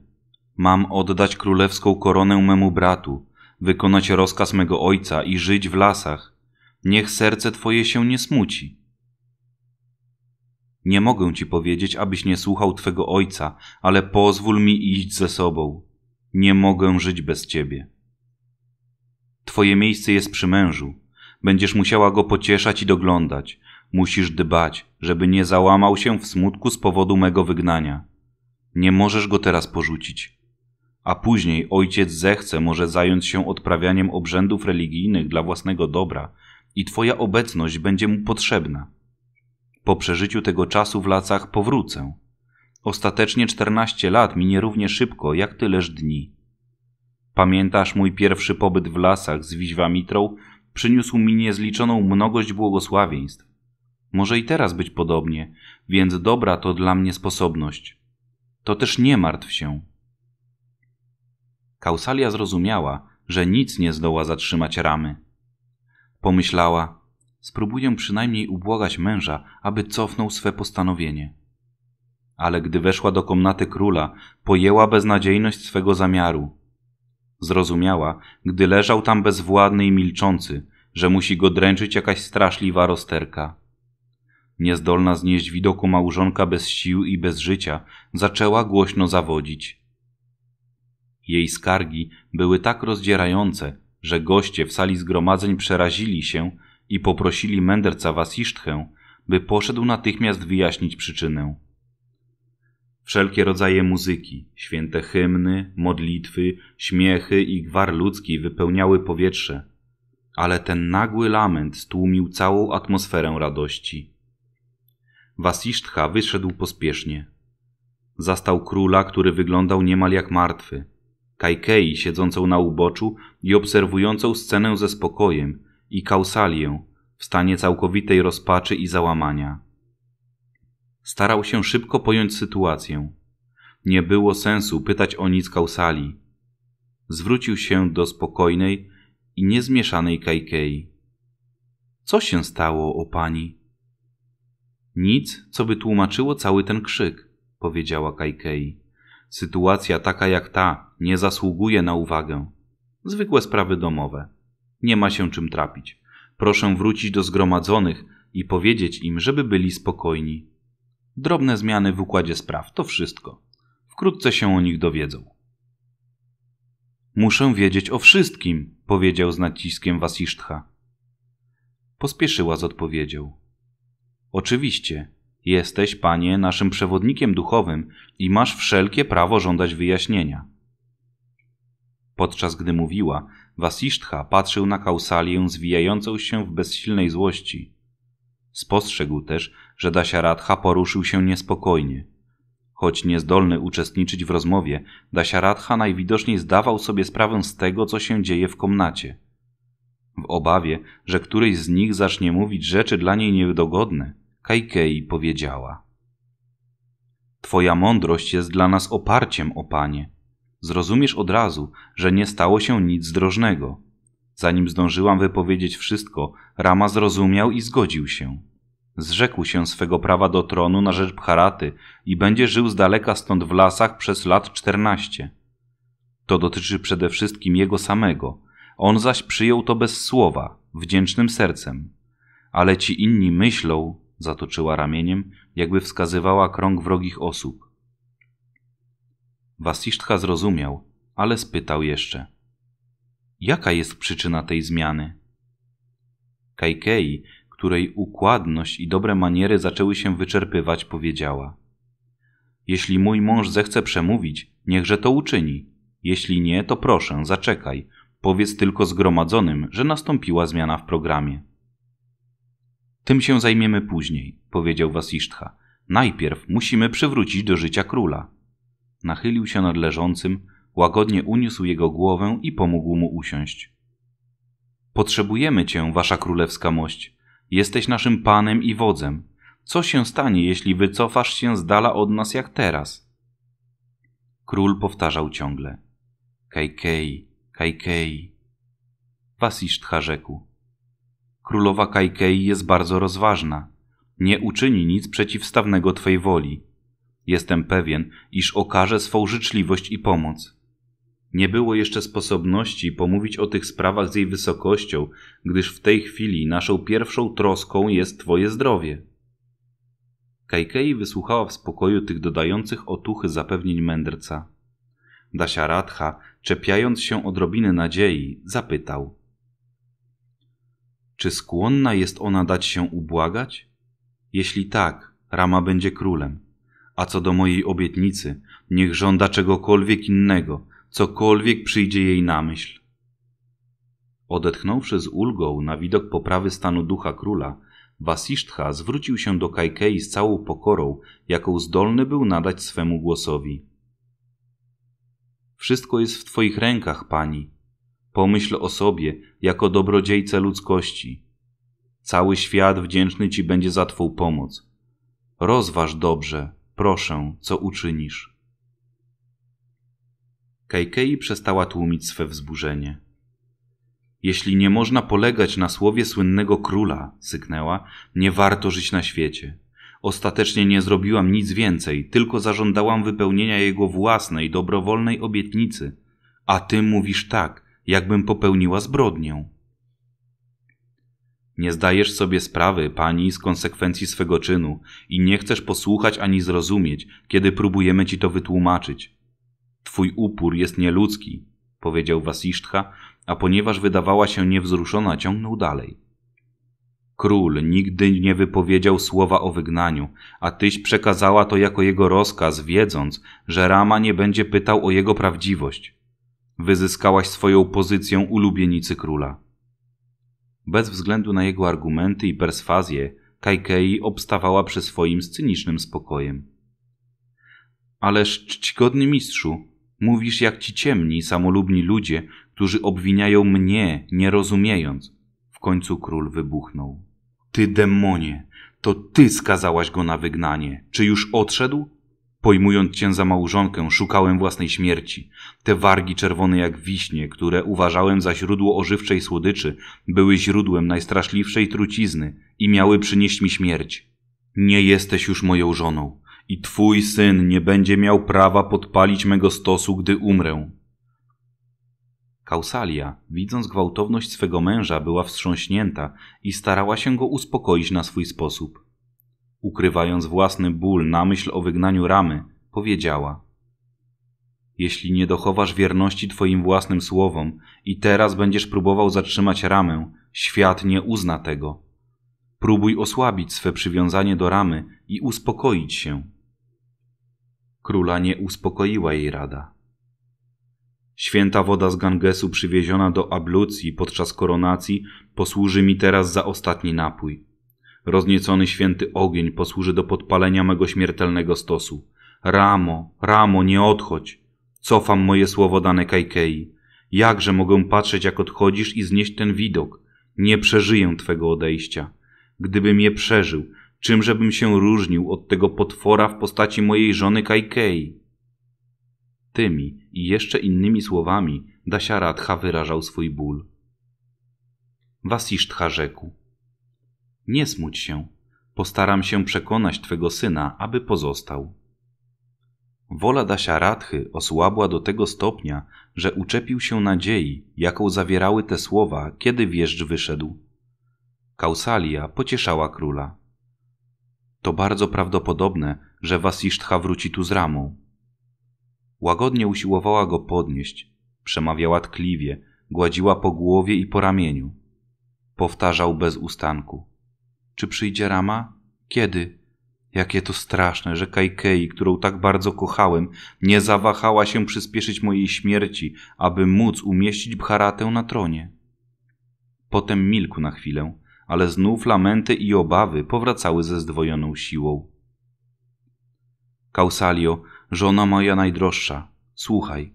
Mam oddać królewską koronę memu bratu, wykonać rozkaz mego ojca i żyć w lasach. Niech serce twoje się nie smuci. Nie mogę ci powiedzieć, abyś nie słuchał twego ojca, ale pozwól mi iść ze sobą. Nie mogę żyć bez ciebie. Twoje miejsce jest przy mężu. Będziesz musiała go pocieszać i doglądać. Musisz dbać, żeby nie załamał się w smutku z powodu mego wygnania. Nie możesz go teraz porzucić. A później ojciec zechce może zająć się odprawianiem obrzędów religijnych dla własnego dobra i Twoja obecność będzie mu potrzebna. Po przeżyciu tego czasu w lacach powrócę. Ostatecznie czternaście lat minie równie szybko jak tyleż dni. Pamiętasz mój pierwszy pobyt w lasach z Mitrą? przyniósł mi niezliczoną mnogość błogosławieństw. Może i teraz być podobnie, więc dobra to dla mnie sposobność. To też nie martw się. Kausalia zrozumiała, że nic nie zdoła zatrzymać ramy. Pomyślała, spróbuję przynajmniej ubłagać męża, aby cofnął swe postanowienie. Ale gdy weszła do komnaty króla, pojęła beznadziejność swego zamiaru. Zrozumiała, gdy leżał tam bezwładny i milczący, że musi go dręczyć jakaś straszliwa rozterka. Niezdolna znieść widoku małżonka bez sił i bez życia, zaczęła głośno zawodzić. Jej skargi były tak rozdzierające, że goście w sali zgromadzeń przerazili się i poprosili mędrca Wasishtkę, by poszedł natychmiast wyjaśnić przyczynę. Wszelkie rodzaje muzyki, święte hymny, modlitwy, śmiechy i gwar ludzki wypełniały powietrze, ale ten nagły lament stłumił całą atmosferę radości. Wasisztcha wyszedł pospiesznie. Zastał króla, który wyglądał niemal jak martwy, Kajkei siedzącą na uboczu i obserwującą scenę ze spokojem i Kausalię w stanie całkowitej rozpaczy i załamania. Starał się szybko pojąć sytuację. Nie było sensu pytać o nic Kausali. Zwrócił się do spokojnej i niezmieszanej Kajkei. Co się stało, o pani? Nic, co by tłumaczyło cały ten krzyk, powiedziała Kajkei. Sytuacja taka jak ta nie zasługuje na uwagę. Zwykłe sprawy domowe. Nie ma się czym trapić. Proszę wrócić do zgromadzonych i powiedzieć im, żeby byli spokojni. Drobne zmiany w układzie spraw to wszystko. Wkrótce się o nich dowiedzą. Muszę wiedzieć o wszystkim, powiedział z naciskiem Wasisztcha. Pospieszyła z odpowiedzią. Oczywiście, jesteś, panie, naszym przewodnikiem duchowym i masz wszelkie prawo żądać wyjaśnienia. Podczas gdy mówiła, Wasisztcha patrzył na kausalię zwijającą się w bezsilnej złości. Spostrzegł też, że Dasiaradha poruszył się niespokojnie. Choć niezdolny uczestniczyć w rozmowie, Dasiaradha najwidoczniej zdawał sobie sprawę z tego, co się dzieje w komnacie. W obawie, że któryś z nich zacznie mówić rzeczy dla niej niedogodne, Kajkei powiedziała. Twoja mądrość jest dla nas oparciem, o Panie. Zrozumiesz od razu, że nie stało się nic drożnego. Zanim zdążyłam wypowiedzieć wszystko, Rama zrozumiał i zgodził się. Zrzekł się swego prawa do tronu na rzecz Bharaty i będzie żył z daleka stąd w lasach przez lat czternaście. To dotyczy przede wszystkim jego samego. On zaś przyjął to bez słowa, wdzięcznym sercem. Ale ci inni myślą, zatoczyła ramieniem, jakby wskazywała krąg wrogich osób. Wasisztka zrozumiał, ale spytał jeszcze. Jaka jest przyczyna tej zmiany? Kajkei której układność i dobre maniery zaczęły się wyczerpywać, powiedziała: Jeśli mój mąż zechce przemówić, niechże to uczyni. Jeśli nie, to proszę, zaczekaj. Powiedz tylko zgromadzonym, że nastąpiła zmiana w programie. Tym się zajmiemy później, powiedział Wasisztcha. Najpierw musimy przywrócić do życia króla. Nachylił się nad leżącym, łagodnie uniósł jego głowę i pomógł mu usiąść. Potrzebujemy cię, wasza królewska mość, Jesteś naszym Panem i wodzem. Co się stanie, jeśli wycofasz się z dala od nas jak teraz? Król powtarzał ciągle. Kajkei, Kajkei. Wasishtha rzekł. Królowa Kajkei jest bardzo rozważna. Nie uczyni nic przeciwstawnego Twej woli. Jestem pewien, iż okaże swą życzliwość i pomoc. Nie było jeszcze sposobności pomówić o tych sprawach z jej wysokością, gdyż w tej chwili naszą pierwszą troską jest twoje zdrowie. Kajkei wysłuchała w spokoju tych dodających otuchy zapewnień mędrca. Dasia Radha, czepiając się odrobiny nadziei, zapytał. Czy skłonna jest ona dać się ubłagać? Jeśli tak, Rama będzie królem. A co do mojej obietnicy, niech żąda czegokolwiek innego, cokolwiek przyjdzie jej na myśl. Odetchnąwszy z ulgą na widok poprawy stanu ducha króla, Wasishtha zwrócił się do Kajkei z całą pokorą, jaką zdolny był nadać swemu głosowi. Wszystko jest w Twoich rękach, Pani. Pomyśl o sobie jako dobrodziejce ludzkości. Cały świat wdzięczny Ci będzie za Twą pomoc. Rozważ dobrze, proszę, co uczynisz. Kajkei przestała tłumić swe wzburzenie. Jeśli nie można polegać na słowie słynnego króla, syknęła, nie warto żyć na świecie. Ostatecznie nie zrobiłam nic więcej, tylko zażądałam wypełnienia jego własnej, dobrowolnej obietnicy. A ty mówisz tak, jakbym popełniła zbrodnię. Nie zdajesz sobie sprawy, pani, z konsekwencji swego czynu i nie chcesz posłuchać ani zrozumieć, kiedy próbujemy ci to wytłumaczyć. Twój upór jest nieludzki, powiedział Wasisztha, a ponieważ wydawała się niewzruszona, ciągnął dalej. Król nigdy nie wypowiedział słowa o wygnaniu, a tyś przekazała to jako jego rozkaz, wiedząc, że Rama nie będzie pytał o jego prawdziwość. Wyzyskałaś swoją pozycję ulubienicy króla. Bez względu na jego argumenty i perswazję, Kajkei obstawała przy swoim cynicznym spokojem. Ależ czcigodny mistrzu, Mówisz jak ci ciemni, samolubni ludzie, którzy obwiniają mnie, nie rozumiejąc. W końcu król wybuchnął. Ty demonie, to ty skazałaś go na wygnanie. Czy już odszedł? Pojmując cię za małżonkę, szukałem własnej śmierci. Te wargi czerwone jak wiśnie, które uważałem za źródło ożywczej słodyczy, były źródłem najstraszliwszej trucizny i miały przynieść mi śmierć. Nie jesteś już moją żoną i twój syn nie będzie miał prawa podpalić mego stosu, gdy umrę. Kausalia, widząc gwałtowność swego męża, była wstrząśnięta i starała się go uspokoić na swój sposób. Ukrywając własny ból na myśl o wygnaniu ramy, powiedziała: Jeśli nie dochowasz wierności Twoim własnym słowom i teraz będziesz próbował zatrzymać ramę, świat nie uzna tego. Próbuj osłabić swe przywiązanie do ramy i uspokoić się. Króla nie uspokoiła jej rada. Święta woda z Gangesu przywieziona do ablucji podczas koronacji posłuży mi teraz za ostatni napój. Rozniecony święty ogień posłuży do podpalenia mego śmiertelnego stosu. Ramo, ramo, nie odchodź. Cofam moje słowo dane Kajkei. Jakże mogę patrzeć, jak odchodzisz i znieść ten widok? Nie przeżyję twego odejścia. Gdybym je przeżył, czymżebym się różnił od tego potwora w postaci mojej żony Kajkei? Tymi i jeszcze innymi słowami Dasia Radha wyrażał swój ból. Wasisztha rzekł. Nie smuć się. Postaram się przekonać twego syna, aby pozostał. Wola Dasia Radchy osłabła do tego stopnia, że uczepił się nadziei, jaką zawierały te słowa, kiedy wieszcz wyszedł. Kausalia pocieszała króla to bardzo prawdopodobne, że Wasishtha wróci tu z ramą. Łagodnie usiłowała go podnieść, przemawiała tkliwie, gładziła po głowie i po ramieniu. Powtarzał bez ustanku. Czy przyjdzie rama? Kiedy? Jakie to straszne, że Kajkei, którą tak bardzo kochałem, nie zawahała się przyspieszyć mojej śmierci, aby móc umieścić Bharatę na tronie. Potem milkł na chwilę, ale znów lamenty i obawy powracały ze zdwojoną siłą. Kausalio, żona moja najdroższa, słuchaj.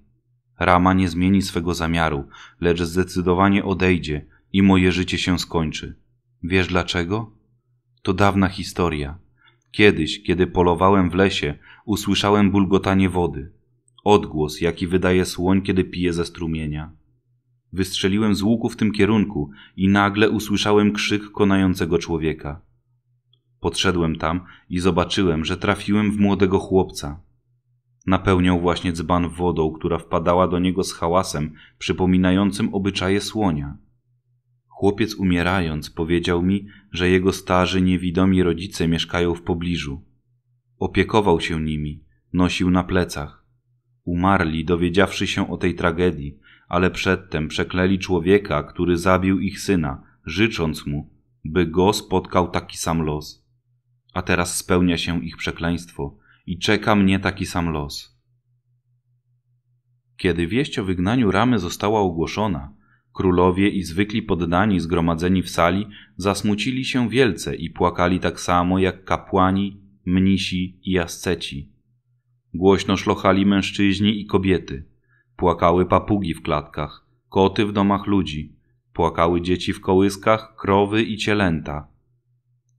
Rama nie zmieni swego zamiaru, lecz zdecydowanie odejdzie i moje życie się skończy. Wiesz dlaczego? To dawna historia. Kiedyś, kiedy polowałem w lesie, usłyszałem bulgotanie wody. Odgłos, jaki wydaje słoń, kiedy pije ze strumienia. Wystrzeliłem z łuku w tym kierunku i nagle usłyszałem krzyk konającego człowieka. Podszedłem tam i zobaczyłem, że trafiłem w młodego chłopca. Napełniał właśnie dzban wodą, która wpadała do niego z hałasem przypominającym obyczaje słonia. Chłopiec umierając powiedział mi, że jego starzy niewidomi rodzice mieszkają w pobliżu. Opiekował się nimi, nosił na plecach. Umarli, dowiedziawszy się o tej tragedii, ale przedtem przekleli człowieka, który zabił ich syna, życząc mu, by go spotkał taki sam los. A teraz spełnia się ich przekleństwo i czeka mnie taki sam los. Kiedy wieść o wygnaniu ramy została ogłoszona, królowie i zwykli poddani zgromadzeni w sali zasmucili się wielce i płakali tak samo jak kapłani, mnisi i asceci. Głośno szlochali mężczyźni i kobiety Płakały papugi w klatkach, koty w domach ludzi, płakały dzieci w kołyskach, krowy i cielęta.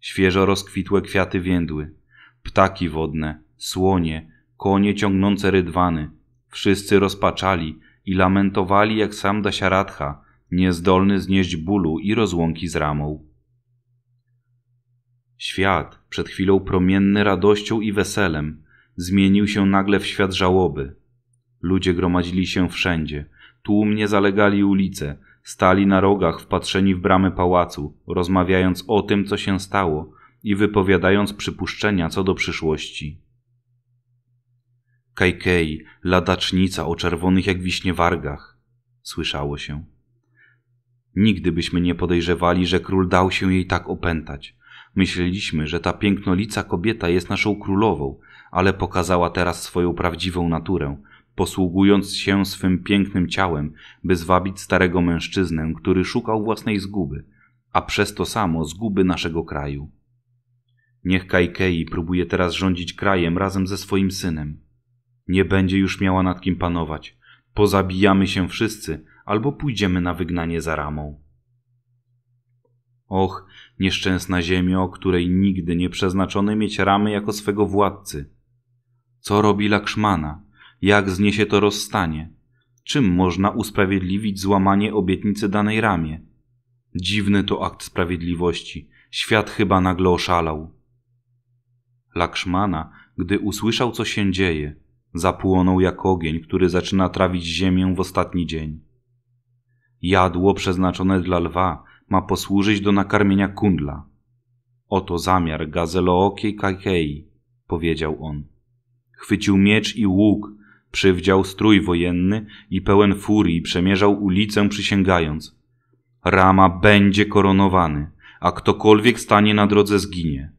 Świeżo rozkwitłe kwiaty więdły, ptaki wodne, słonie, konie ciągnące rydwany. Wszyscy rozpaczali i lamentowali jak sam Dasiaradha, niezdolny znieść bólu i rozłąki z ramą. Świat, przed chwilą promienny radością i weselem, zmienił się nagle w świat żałoby. Ludzie gromadzili się wszędzie. Tłumnie zalegali ulice, stali na rogach wpatrzeni w bramy pałacu, rozmawiając o tym, co się stało i wypowiadając przypuszczenia co do przyszłości. Kajkei, ladacznica o czerwonych jak wiśnie wargach, słyszało się. Nigdy byśmy nie podejrzewali, że król dał się jej tak opętać. Myśleliśmy, że ta pięknolica kobieta jest naszą królową, ale pokazała teraz swoją prawdziwą naturę, posługując się swym pięknym ciałem, by zwabić starego mężczyznę, który szukał własnej zguby, a przez to samo zguby naszego kraju. Niech Kajkei próbuje teraz rządzić krajem razem ze swoim synem. Nie będzie już miała nad kim panować. Pozabijamy się wszyscy, albo pójdziemy na wygnanie za ramą. Och, nieszczęsna ziemio, której nigdy nie przeznaczone mieć ramy jako swego władcy. Co robi Lakshmana? Jak zniesie to rozstanie? Czym można usprawiedliwić złamanie obietnicy danej ramie? Dziwny to akt sprawiedliwości. Świat chyba nagle oszalał. Lakshmana, gdy usłyszał, co się dzieje, zapłonął jak ogień, który zaczyna trawić ziemię w ostatni dzień. Jadło przeznaczone dla lwa ma posłużyć do nakarmienia kundla. Oto zamiar gazelookiej kakei, powiedział on. Chwycił miecz i łuk Przywdział strój wojenny i pełen furii przemierzał ulicę przysięgając. Rama będzie koronowany, a ktokolwiek stanie na drodze zginie.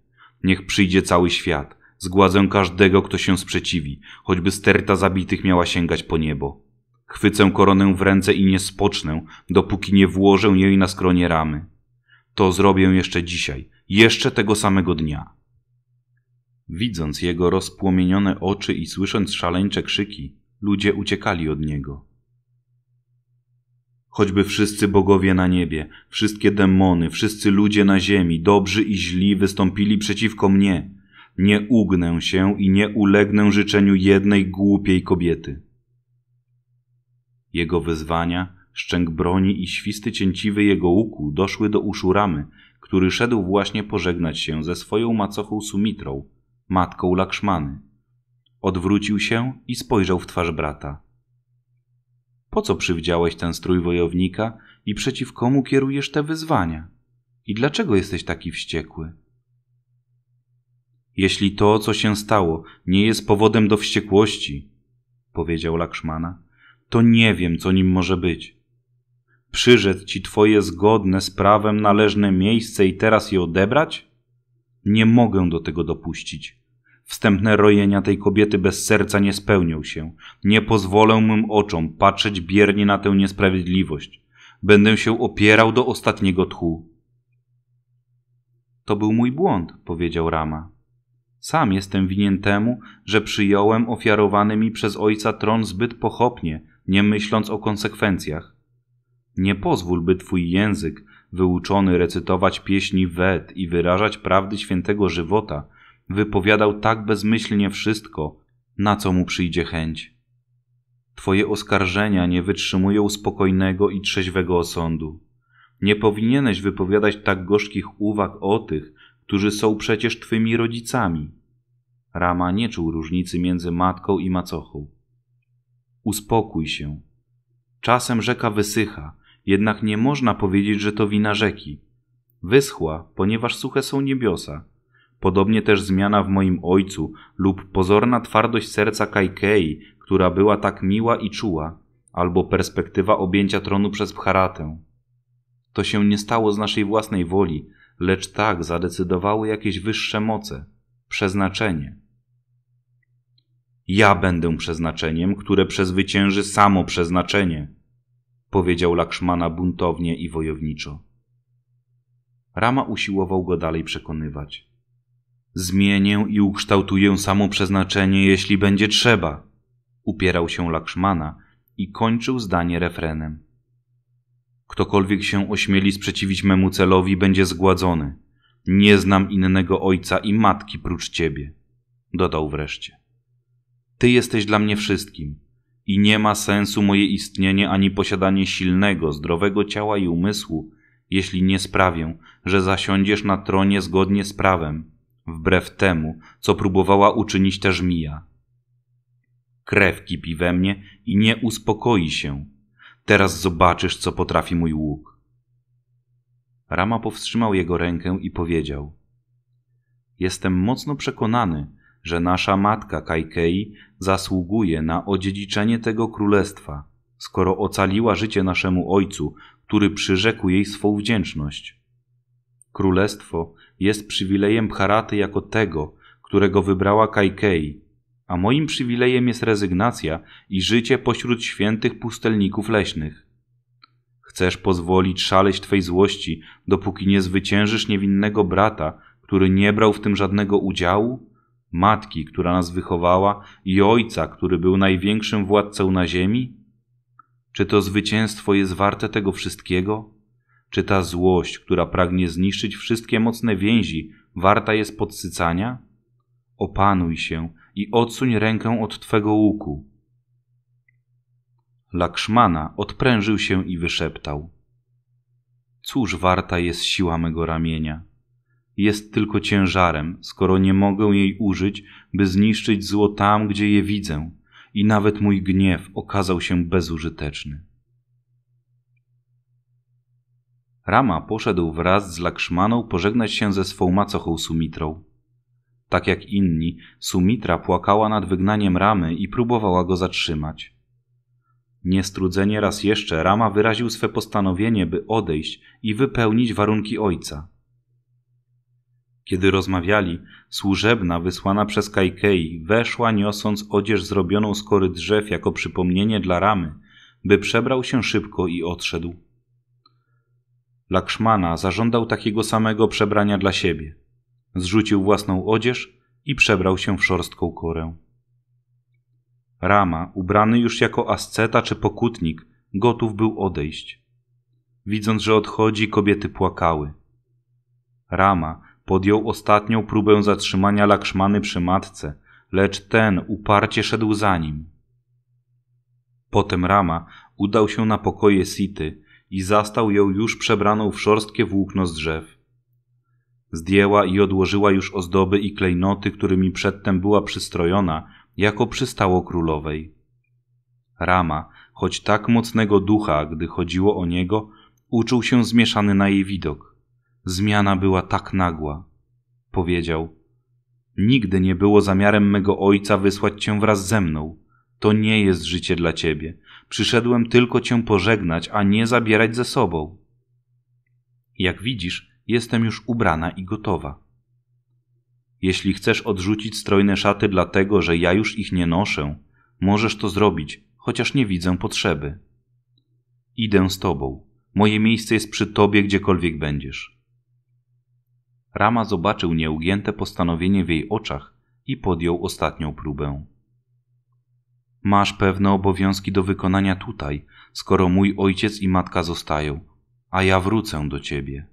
Niech przyjdzie cały świat. Zgładzę każdego, kto się sprzeciwi, choćby sterta zabitych miała sięgać po niebo. Chwycę koronę w ręce i nie spocznę, dopóki nie włożę jej na skronie ramy. To zrobię jeszcze dzisiaj, jeszcze tego samego dnia. Widząc jego rozpłomienione oczy i słysząc szaleńcze krzyki, ludzie uciekali od niego. Choćby wszyscy bogowie na niebie, wszystkie demony, wszyscy ludzie na ziemi, dobrzy i źli, wystąpili przeciwko mnie, nie ugnę się i nie ulegnę życzeniu jednej głupiej kobiety. Jego wezwania, szczęk broni i świsty cięciwy jego łuku doszły do Uszuramy, który szedł właśnie pożegnać się ze swoją macochą Sumitrą, matką Lakszmany. Odwrócił się i spojrzał w twarz brata. Po co przywdziałeś ten strój wojownika i przeciw komu kierujesz te wyzwania? I dlaczego jesteś taki wściekły? Jeśli to, co się stało, nie jest powodem do wściekłości, powiedział Lakszmana, to nie wiem, co nim może być. Przyrzec ci twoje zgodne z prawem należne miejsce i teraz je odebrać? Nie mogę do tego dopuścić. Wstępne rojenia tej kobiety bez serca nie spełnią się. Nie pozwolę mym oczom patrzeć biernie na tę niesprawiedliwość. Będę się opierał do ostatniego tchu. To był mój błąd, powiedział Rama. Sam jestem winien temu, że przyjąłem ofiarowany mi przez ojca tron zbyt pochopnie, nie myśląc o konsekwencjach. Nie pozwól, by twój język, wyuczony recytować pieśni Wed i wyrażać prawdy świętego żywota, wypowiadał tak bezmyślnie wszystko, na co mu przyjdzie chęć. Twoje oskarżenia nie wytrzymują spokojnego i trzeźwego osądu. Nie powinieneś wypowiadać tak gorzkich uwag o tych, którzy są przecież twymi rodzicami. Rama nie czuł różnicy między matką i macochą. Uspokój się. Czasem rzeka wysycha, jednak nie można powiedzieć, że to wina rzeki. Wyschła, ponieważ suche są niebiosa – Podobnie też zmiana w moim ojcu lub pozorna twardość serca Kajkei, która była tak miła i czuła, albo perspektywa objęcia tronu przez Bharatę. To się nie stało z naszej własnej woli, lecz tak zadecydowały jakieś wyższe moce, przeznaczenie. Ja będę przeznaczeniem, które przezwycięży samo przeznaczenie, powiedział Lakshmana buntownie i wojowniczo. Rama usiłował go dalej przekonywać. Zmienię i ukształtuję samo przeznaczenie, jeśli będzie trzeba, upierał się Lakshmana i kończył zdanie refrenem. Ktokolwiek się ośmieli sprzeciwić memu celowi, będzie zgładzony. Nie znam innego ojca i matki prócz ciebie, dodał wreszcie. Ty jesteś dla mnie wszystkim i nie ma sensu moje istnienie ani posiadanie silnego, zdrowego ciała i umysłu, jeśli nie sprawię, że zasiądziesz na tronie zgodnie z prawem wbrew temu, co próbowała uczynić ta żmija. Krew kipi we mnie i nie uspokoi się. Teraz zobaczysz, co potrafi mój łuk. Rama powstrzymał jego rękę i powiedział: Jestem mocno przekonany, że nasza matka Kaikei zasługuje na odziedziczenie tego królestwa, skoro ocaliła życie naszemu ojcu, który przyrzekł jej swą wdzięczność. Królestwo jest przywilejem Bharaty jako tego, którego wybrała Kajkei, a moim przywilejem jest rezygnacja i życie pośród świętych pustelników leśnych. Chcesz pozwolić szaleć Twej złości, dopóki nie zwyciężysz niewinnego brata, który nie brał w tym żadnego udziału? Matki, która nas wychowała i ojca, który był największym władcą na ziemi? Czy to zwycięstwo jest warte tego wszystkiego? Czy ta złość, która pragnie zniszczyć wszystkie mocne więzi, warta jest podsycania? Opanuj się i odsuń rękę od twego łuku. Lakshmana odprężył się i wyszeptał. Cóż warta jest siła mego ramienia? Jest tylko ciężarem, skoro nie mogę jej użyć, by zniszczyć zło tam, gdzie je widzę, i nawet mój gniew okazał się bezużyteczny. Rama poszedł wraz z Lakshmaną pożegnać się ze swą macochą Sumitrą. Tak jak inni, Sumitra płakała nad wygnaniem Ramy i próbowała go zatrzymać. Niestrudzenie raz jeszcze Rama wyraził swe postanowienie, by odejść i wypełnić warunki ojca. Kiedy rozmawiali, służebna wysłana przez Kajkei weszła niosąc odzież zrobioną z kory drzew jako przypomnienie dla Ramy, by przebrał się szybko i odszedł. Lakshmana zażądał takiego samego przebrania dla siebie. Zrzucił własną odzież i przebrał się w szorstką korę. Rama, ubrany już jako asceta czy pokutnik, gotów był odejść. Widząc, że odchodzi, kobiety płakały. Rama podjął ostatnią próbę zatrzymania Lakshmany przy matce, lecz ten uparcie szedł za nim. Potem Rama udał się na pokoje Sity, i zastał ją już przebraną w szorstkie włókno z drzew. Zdjęła i odłożyła już ozdoby i klejnoty, którymi przedtem była przystrojona, jako przystało królowej. Rama, choć tak mocnego ducha, gdy chodziło o niego, uczuł się zmieszany na jej widok. Zmiana była tak nagła. Powiedział: Nigdy nie było zamiarem mego ojca wysłać cię wraz ze mną. To nie jest życie dla ciebie. Przyszedłem tylko cię pożegnać, a nie zabierać ze sobą. Jak widzisz, jestem już ubrana i gotowa. Jeśli chcesz odrzucić strojne szaty dlatego, że ja już ich nie noszę, możesz to zrobić, chociaż nie widzę potrzeby. Idę z tobą. Moje miejsce jest przy tobie, gdziekolwiek będziesz. Rama zobaczył nieugięte postanowienie w jej oczach i podjął ostatnią próbę. Masz pewne obowiązki do wykonania tutaj, skoro mój ojciec i matka zostają, a ja wrócę do ciebie.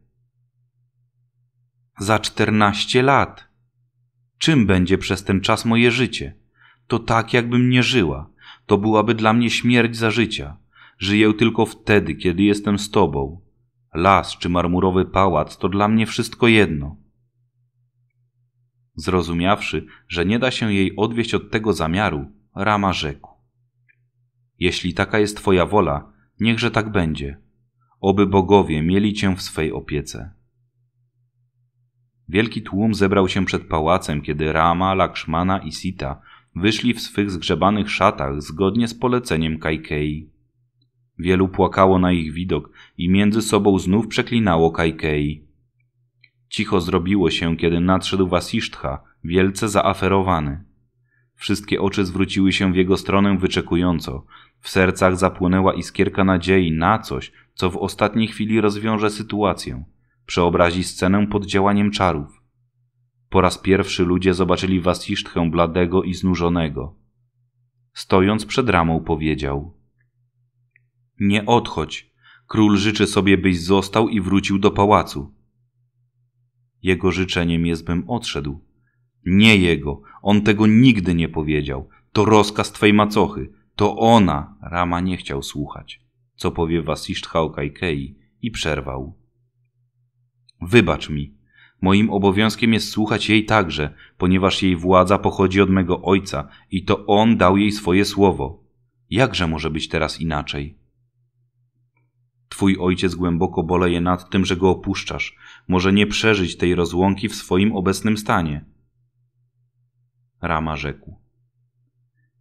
Za czternaście lat. Czym będzie przez ten czas moje życie? To tak, jakbym nie żyła. To byłaby dla mnie śmierć za życia. Żyję tylko wtedy, kiedy jestem z tobą. Las czy marmurowy pałac to dla mnie wszystko jedno. Zrozumiawszy, że nie da się jej odwieść od tego zamiaru, Rama rzekł: Jeśli taka jest Twoja wola, niechże tak będzie. Oby bogowie mieli Cię w swej opiece. Wielki tłum zebrał się przed pałacem, kiedy Rama, Lakshmana i Sita wyszli w swych zgrzebanych szatach zgodnie z poleceniem Kajkei. Wielu płakało na ich widok i między sobą znów przeklinało Kajkei. Cicho zrobiło się, kiedy nadszedł Wasishtha, wielce zaaferowany. Wszystkie oczy zwróciły się w jego stronę wyczekująco. W sercach zapłonęła iskierka nadziei na coś, co w ostatniej chwili rozwiąże sytuację, przeobrazi scenę pod działaniem czarów. Po raz pierwszy ludzie zobaczyli Wasisztkę bladego i znużonego. Stojąc przed ramą powiedział: Nie odchodź. Król życzy sobie, byś został i wrócił do pałacu. Jego życzeniem jest, bym odszedł. Nie jego, on tego nigdy nie powiedział. To rozkaz twej macochy. To ona. Rama nie chciał słuchać. Co powie Wasishtka o i przerwał. Wybacz mi. Moim obowiązkiem jest słuchać jej także, ponieważ jej władza pochodzi od mego ojca i to on dał jej swoje słowo. Jakże może być teraz inaczej? Twój ojciec głęboko boleje nad tym, że go opuszczasz. Może nie przeżyć tej rozłąki w swoim obecnym stanie. Rama rzekł.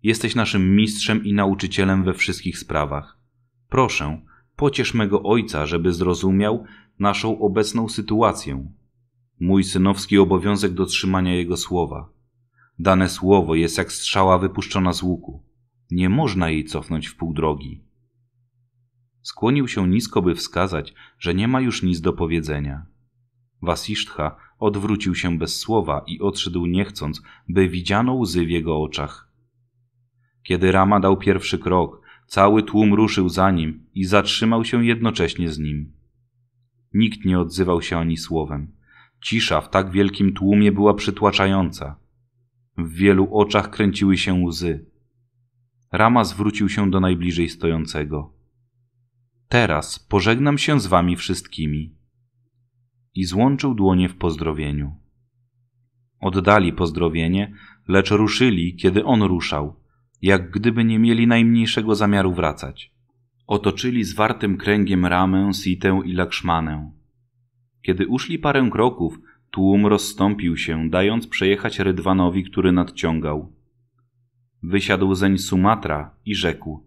Jesteś naszym mistrzem i nauczycielem we wszystkich sprawach. Proszę, pociesz mego ojca, żeby zrozumiał naszą obecną sytuację. Mój synowski obowiązek dotrzymania jego słowa. Dane słowo jest jak strzała wypuszczona z łuku. Nie można jej cofnąć w pół drogi. Skłonił się nisko, by wskazać, że nie ma już nic do powiedzenia. Wasishtha odwrócił się bez słowa i odszedł niechcąc, by widziano łzy w jego oczach. Kiedy Rama dał pierwszy krok, cały tłum ruszył za nim i zatrzymał się jednocześnie z nim. Nikt nie odzywał się ani słowem. Cisza w tak wielkim tłumie była przytłaczająca. W wielu oczach kręciły się łzy. Rama zwrócił się do najbliżej stojącego. Teraz pożegnam się z wami wszystkimi i złączył dłonie w pozdrowieniu. Oddali pozdrowienie, lecz ruszyli, kiedy on ruszał, jak gdyby nie mieli najmniejszego zamiaru wracać. Otoczyli zwartym kręgiem ramę, sitę i lakszmanę. Kiedy uszli parę kroków, tłum rozstąpił się, dając przejechać Rydwanowi, który nadciągał. Wysiadł zeń Sumatra i rzekł: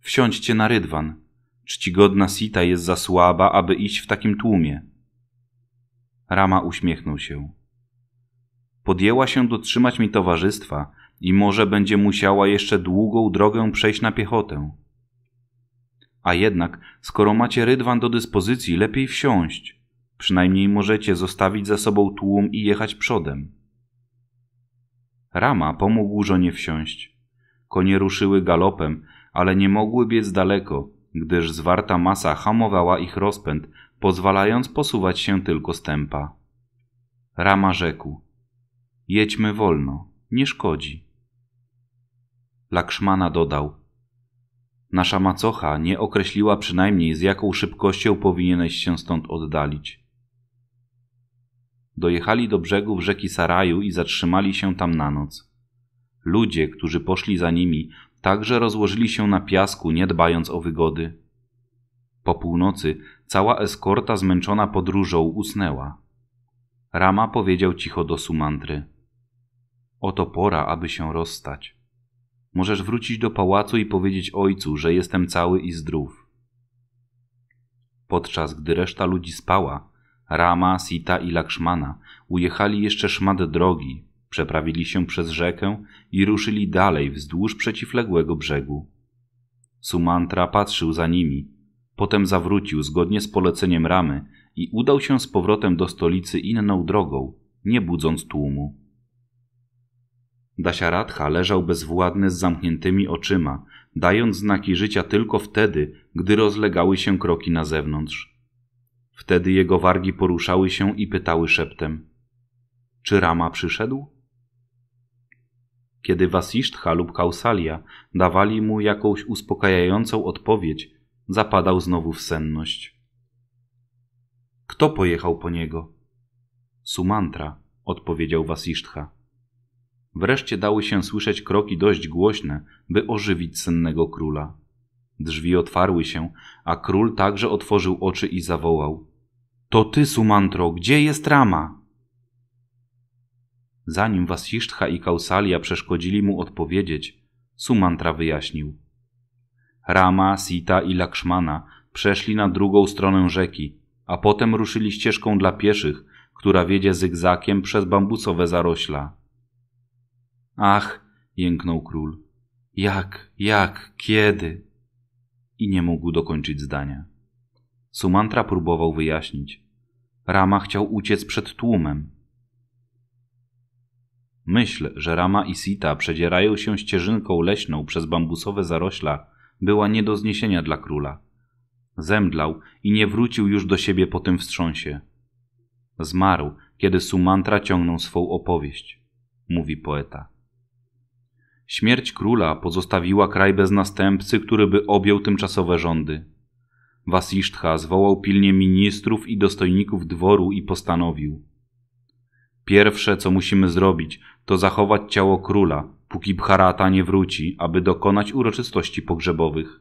Wsiądźcie na Rydwan. Czcigodna Sita jest za słaba, aby iść w takim tłumie. Rama uśmiechnął się. Podjęła się dotrzymać mi towarzystwa i może będzie musiała jeszcze długą drogę przejść na piechotę. A jednak, skoro macie rydwan do dyspozycji, lepiej wsiąść. Przynajmniej możecie zostawić za sobą tłum i jechać przodem. Rama pomógł żonie wsiąść. Konie ruszyły galopem, ale nie mogły biec daleko, gdyż zwarta masa hamowała ich rozpęd, pozwalając posuwać się tylko stępa. Rama rzekł: Jedźmy wolno, nie szkodzi. Lakszmana dodał: Nasza macocha nie określiła przynajmniej, z jaką szybkością powinieneś się stąd oddalić. Dojechali do brzegów rzeki Saraju i zatrzymali się tam na noc. Ludzie, którzy poszli za nimi, także rozłożyli się na piasku, nie dbając o wygody. Po północy Cała eskorta zmęczona podróżą usnęła. Rama powiedział cicho do Sumantry. Oto pora, aby się rozstać. Możesz wrócić do pałacu i powiedzieć ojcu, że jestem cały i zdrów. Podczas gdy reszta ludzi spała, Rama, Sita i Lakshmana ujechali jeszcze szmat drogi, przeprawili się przez rzekę i ruszyli dalej wzdłuż przeciwległego brzegu. Sumantra patrzył za nimi, Potem zawrócił zgodnie z poleceniem ramy i udał się z powrotem do stolicy inną drogą, nie budząc tłumu. Dasiaradha leżał bezwładny z zamkniętymi oczyma, dając znaki życia tylko wtedy, gdy rozlegały się kroki na zewnątrz. Wtedy jego wargi poruszały się i pytały szeptem: Czy Rama przyszedł? Kiedy Wasisztha lub Kausalia dawali mu jakąś uspokajającą odpowiedź, zapadał znowu w senność. Kto pojechał po niego? Sumantra, odpowiedział Wasishtha. Wreszcie dały się słyszeć kroki dość głośne, by ożywić sennego króla. Drzwi otwarły się, a król także otworzył oczy i zawołał: To ty, Sumantro, gdzie jest rama? Zanim Wasishtha i Kausalia przeszkodzili mu odpowiedzieć, Sumantra wyjaśnił. Rama, Sita i Lakshmana przeszli na drugą stronę rzeki, a potem ruszyli ścieżką dla pieszych, która wiedzie zygzakiem przez bambusowe zarośla. Ach, jęknął król. Jak, jak, kiedy? I nie mógł dokończyć zdania. Sumantra próbował wyjaśnić. Rama chciał uciec przed tłumem. Myśl, że Rama i Sita przedzierają się ścieżynką leśną przez bambusowe zarośla była nie do zniesienia dla króla. Zemdlał i nie wrócił już do siebie po tym wstrząsie. Zmarł, kiedy Sumantra ciągnął swą opowieść, mówi poeta. Śmierć króla pozostawiła kraj bez następcy, który by objął tymczasowe rządy. Wasishtha zwołał pilnie ministrów i dostojników dworu i postanowił. Pierwsze, co musimy zrobić, to zachować ciało króla, póki Bharata nie wróci, aby dokonać uroczystości pogrzebowych.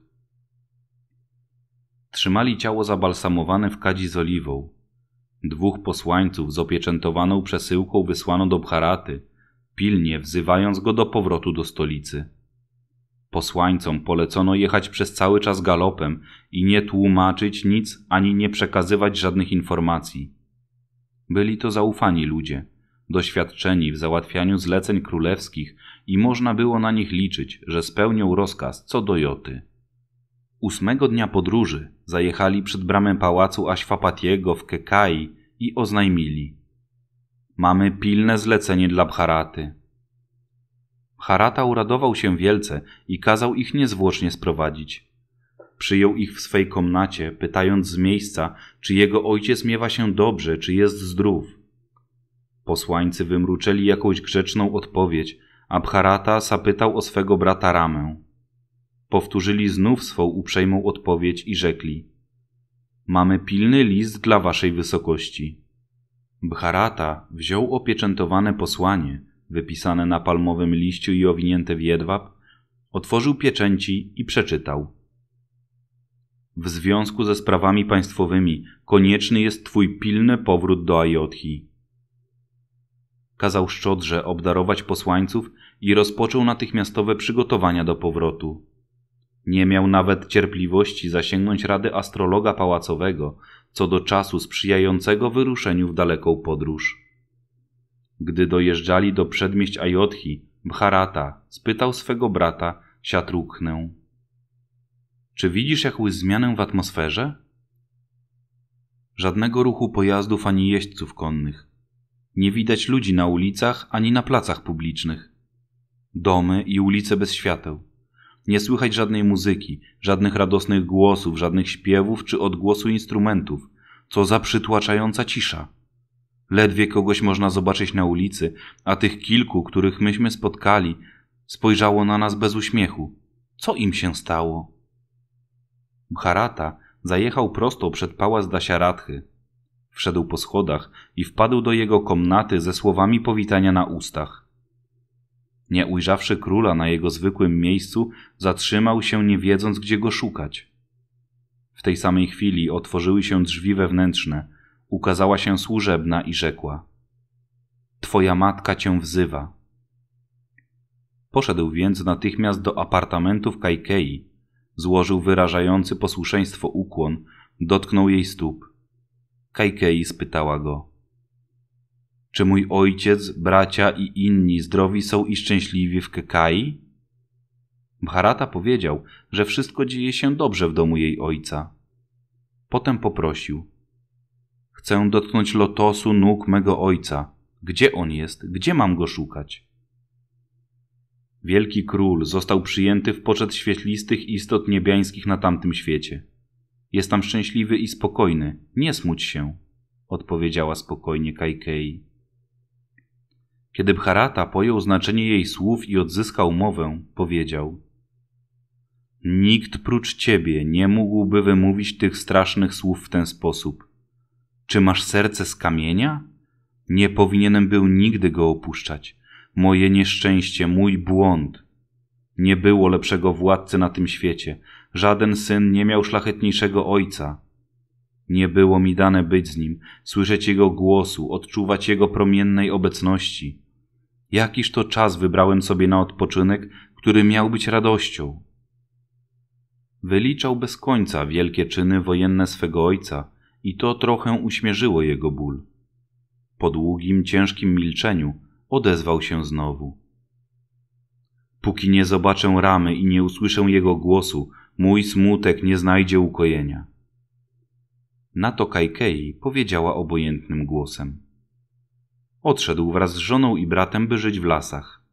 Trzymali ciało zabalsamowane w kadzi z oliwą. Dwóch posłańców z opieczętowaną przesyłką wysłano do Bharaty, pilnie wzywając go do powrotu do stolicy. Posłańcom polecono jechać przez cały czas galopem i nie tłumaczyć nic ani nie przekazywać żadnych informacji. Byli to zaufani ludzie, doświadczeni w załatwianiu zleceń królewskich i można było na nich liczyć, że spełnią rozkaz co do joty. Ósmego dnia podróży zajechali przed bramę pałacu Aśwapatiego w Kekai i oznajmili. Mamy pilne zlecenie dla Bharaty. Harata uradował się wielce i kazał ich niezwłocznie sprowadzić. Przyjął ich w swej komnacie, pytając z miejsca, czy jego ojciec miewa się dobrze, czy jest zdrów. Posłańcy wymruczeli jakąś grzeczną odpowiedź, Abharata zapytał o swego brata Ramę. Powtórzyli znów swą uprzejmą odpowiedź i rzekli: Mamy pilny list dla waszej wysokości. Bharata wziął opieczętowane posłanie, wypisane na palmowym liściu i owinięte w jedwab, otworzył pieczęci i przeczytał. W związku ze sprawami państwowymi konieczny jest twój pilny powrót do Ajodhi. Kazał szczodrze obdarować posłańców i rozpoczął natychmiastowe przygotowania do powrotu. Nie miał nawet cierpliwości zasięgnąć rady astrologa pałacowego co do czasu sprzyjającego wyruszeniu w daleką podróż. Gdy dojeżdżali do przedmieść Ajodhi, Bharata spytał swego brata Siatruknę. Czy widzisz jakąś zmianę w atmosferze? Żadnego ruchu pojazdów ani jeźdźców konnych. Nie widać ludzi na ulicach ani na placach publicznych domy i ulice bez świateł. Nie słychać żadnej muzyki, żadnych radosnych głosów, żadnych śpiewów czy odgłosu instrumentów, co za przytłaczająca cisza. Ledwie kogoś można zobaczyć na ulicy, a tych kilku, których myśmy spotkali, spojrzało na nas bez uśmiechu. Co im się stało? Bharata zajechał prosto przed pałac Dasiarathy. Wszedł po schodach i wpadł do jego komnaty ze słowami powitania na ustach. Nie ujrzawszy króla na jego zwykłym miejscu, zatrzymał się, nie wiedząc, gdzie go szukać. W tej samej chwili otworzyły się drzwi wewnętrzne, ukazała się służebna i rzekła: Twoja matka cię wzywa. Poszedł więc natychmiast do apartamentów Kajkei, złożył wyrażający posłuszeństwo ukłon, dotknął jej stóp. Kajkei spytała go: czy mój ojciec, bracia i inni zdrowi są i szczęśliwi w Kekai? Bharata powiedział, że wszystko dzieje się dobrze w domu jej ojca. Potem poprosił. Chcę dotknąć lotosu nóg mego ojca. Gdzie on jest? Gdzie mam go szukać? Wielki król został przyjęty w poczet świetlistych istot niebiańskich na tamtym świecie. Jest tam szczęśliwy i spokojny. Nie smuć się, odpowiedziała spokojnie Kaikei. Kiedy Bharata pojął znaczenie jej słów i odzyskał mowę, powiedział: Nikt prócz ciebie nie mógłby wymówić tych strasznych słów w ten sposób. Czy masz serce z kamienia? Nie powinienem był nigdy go opuszczać. Moje nieszczęście, mój błąd. Nie było lepszego władcy na tym świecie. Żaden syn nie miał szlachetniejszego ojca. Nie było mi dane być z nim, słyszeć jego głosu, odczuwać jego promiennej obecności. Jakiż to czas wybrałem sobie na odpoczynek, który miał być radością. Wyliczał bez końca wielkie czyny wojenne swego ojca i to trochę uśmierzyło jego ból. Po długim, ciężkim milczeniu odezwał się znowu. Póki nie zobaczę ramy i nie usłyszę jego głosu, mój smutek nie znajdzie ukojenia. Na to Kajkei powiedziała obojętnym głosem. Odszedł wraz z żoną i bratem, by żyć w lasach.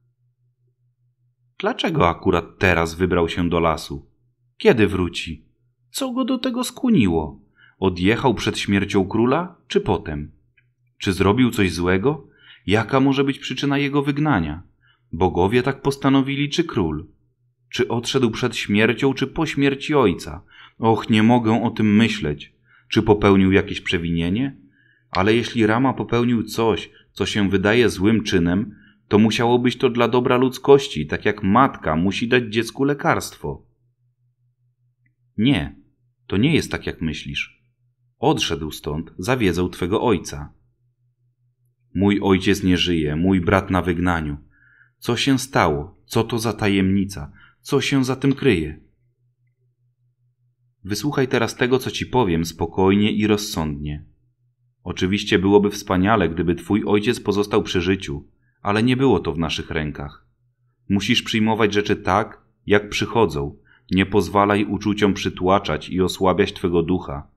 Dlaczego akurat teraz wybrał się do lasu? Kiedy wróci? Co go do tego skłoniło? Odjechał przed śmiercią króla, czy potem? Czy zrobił coś złego? Jaka może być przyczyna jego wygnania? Bogowie tak postanowili, czy król? Czy odszedł przed śmiercią, czy po śmierci ojca? Och, nie mogę o tym myśleć. Czy popełnił jakieś przewinienie? Ale jeśli Rama popełnił coś, co się wydaje złym czynem, to musiało być to dla dobra ludzkości, tak jak matka musi dać dziecku lekarstwo. Nie, to nie jest tak, jak myślisz. Odszedł stąd, zawiedzał twego ojca. Mój ojciec nie żyje, mój brat na wygnaniu. Co się stało? Co to za tajemnica? Co się za tym kryje? Wysłuchaj teraz tego, co ci powiem spokojnie i rozsądnie. Oczywiście byłoby wspaniale, gdyby twój ojciec pozostał przy życiu, ale nie było to w naszych rękach. Musisz przyjmować rzeczy tak, jak przychodzą. Nie pozwalaj uczuciom przytłaczać i osłabiać twego ducha.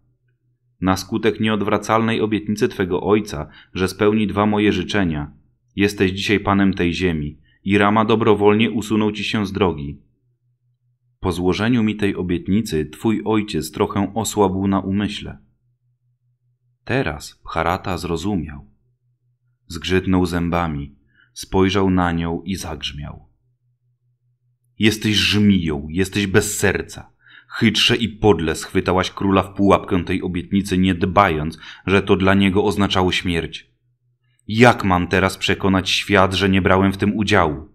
Na skutek nieodwracalnej obietnicy twego ojca, że spełni dwa moje życzenia, jesteś dzisiaj panem tej ziemi i Rama dobrowolnie usunął ci się z drogi. Po złożeniu mi tej obietnicy, twój ojciec trochę osłabł na umyśle. Teraz Bharata zrozumiał. Zgrzytnął zębami, spojrzał na nią i zagrzmiał. Jesteś żmiją, jesteś bez serca. Chytrze i podle schwytałaś króla w pułapkę tej obietnicy, nie dbając, że to dla niego oznaczało śmierć. Jak mam teraz przekonać świat, że nie brałem w tym udziału?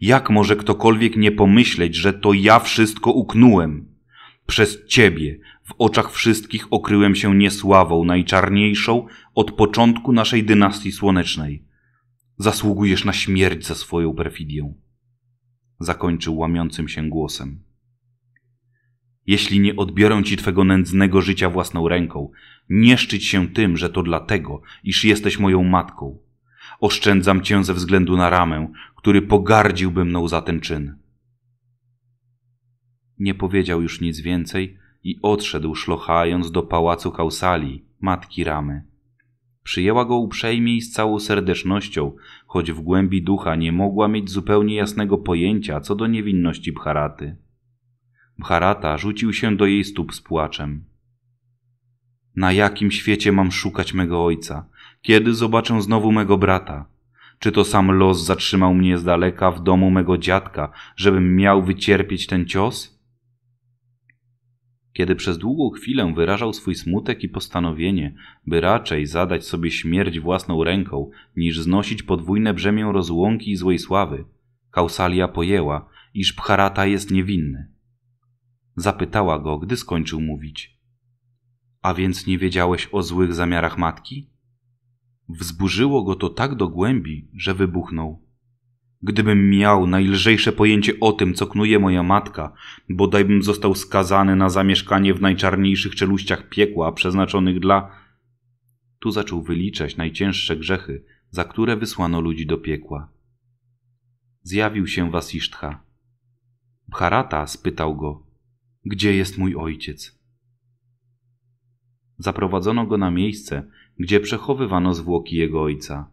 Jak może ktokolwiek nie pomyśleć, że to ja wszystko uknąłem? Przez ciebie, w oczach wszystkich okryłem się niesławą najczarniejszą od początku naszej dynastii słonecznej. Zasługujesz na śmierć za swoją perfidię. Zakończył łamiącym się głosem. Jeśli nie odbiorę ci twego nędznego życia własną ręką, nie szczyć się tym, że to dlatego, iż jesteś moją matką. Oszczędzam cię ze względu na ramę, który pogardziłby mną za ten czyn. Nie powiedział już nic więcej, i odszedł szlochając do pałacu Kausali, matki Ramy. Przyjęła go uprzejmie i z całą serdecznością, choć w głębi ducha nie mogła mieć zupełnie jasnego pojęcia co do niewinności Bharaty. Bharata rzucił się do jej stóp z płaczem. Na jakim świecie mam szukać mego ojca? Kiedy zobaczę znowu mego brata? Czy to sam los zatrzymał mnie z daleka w domu mego dziadka, żebym miał wycierpieć ten cios? Kiedy przez długą chwilę wyrażał swój smutek i postanowienie, by raczej zadać sobie śmierć własną ręką, niż znosić podwójne brzemię rozłąki i złej sławy, Kausalia pojęła, iż Pcharata jest niewinny. Zapytała go, gdy skończył mówić. A więc nie wiedziałeś o złych zamiarach matki? Wzburzyło go to tak do głębi, że wybuchnął. Gdybym miał najlżejsze pojęcie o tym, co knuje moja matka, bodajbym został skazany na zamieszkanie w najczarniejszych czeluściach piekła przeznaczonych dla... Tu zaczął wyliczać najcięższe grzechy, za które wysłano ludzi do piekła. Zjawił się Wasisztha. Bharata spytał go, gdzie jest mój ojciec? Zaprowadzono go na miejsce, gdzie przechowywano zwłoki jego ojca.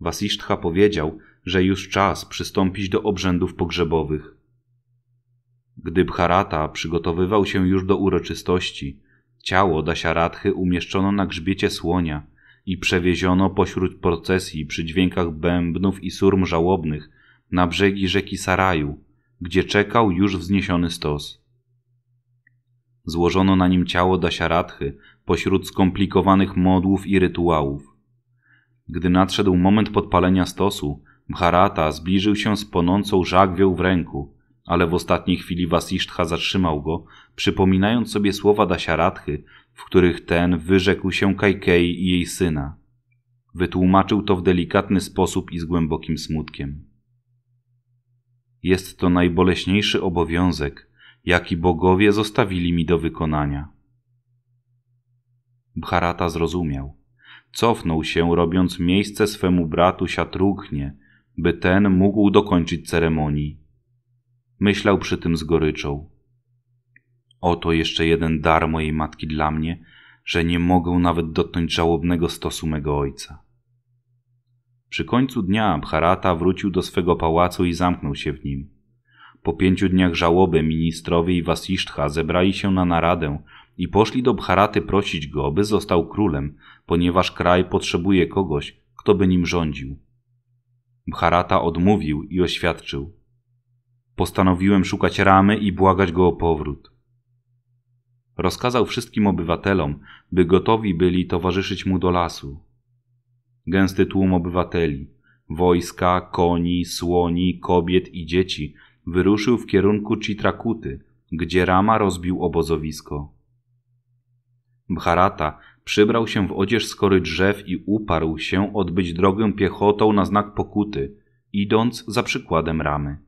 Wasisztha powiedział, że już czas przystąpić do obrzędów pogrzebowych. Gdy Bharata przygotowywał się już do uroczystości, ciało Dasiaratchy umieszczono na grzbiecie słonia i przewieziono pośród procesji przy dźwiękach bębnów i surm żałobnych na brzegi rzeki Saraju, gdzie czekał już wzniesiony stos. Złożono na nim ciało Dasiaratchy pośród skomplikowanych modłów i rytuałów. Gdy nadszedł moment podpalenia stosu, Mharata zbliżył się z płonącą żagwią w ręku, ale w ostatniej chwili Wasishtha zatrzymał go, przypominając sobie słowa Dasiaratchy, w których ten wyrzekł się Kajkei i jej syna. Wytłumaczył to w delikatny sposób i z głębokim smutkiem. Jest to najboleśniejszy obowiązek, jaki bogowie zostawili mi do wykonania. Bharata zrozumiał. Cofnął się, robiąc miejsce swemu bratu siatrughnie, by ten mógł dokończyć ceremonii. Myślał przy tym z goryczą. Oto jeszcze jeden dar mojej matki dla mnie, że nie mogę nawet dotknąć żałobnego stosu mego ojca. Przy końcu dnia Bharata wrócił do swego pałacu i zamknął się w nim. Po pięciu dniach żałoby ministrowie i Wasisztha zebrali się na naradę i poszli do Bharaty prosić go, by został królem, ponieważ kraj potrzebuje kogoś, kto by nim rządził. Bharata odmówił i oświadczył. Postanowiłem szukać ramy i błagać go o powrót. Rozkazał wszystkim obywatelom, by gotowi byli towarzyszyć mu do lasu. Gęsty tłum obywateli, wojska, koni, słoni, kobiet i dzieci wyruszył w kierunku Chitrakuty, gdzie Rama rozbił obozowisko. Bharata Przybrał się w odzież skory drzew i uparł się odbyć drogę piechotą na znak pokuty, idąc za przykładem ramy.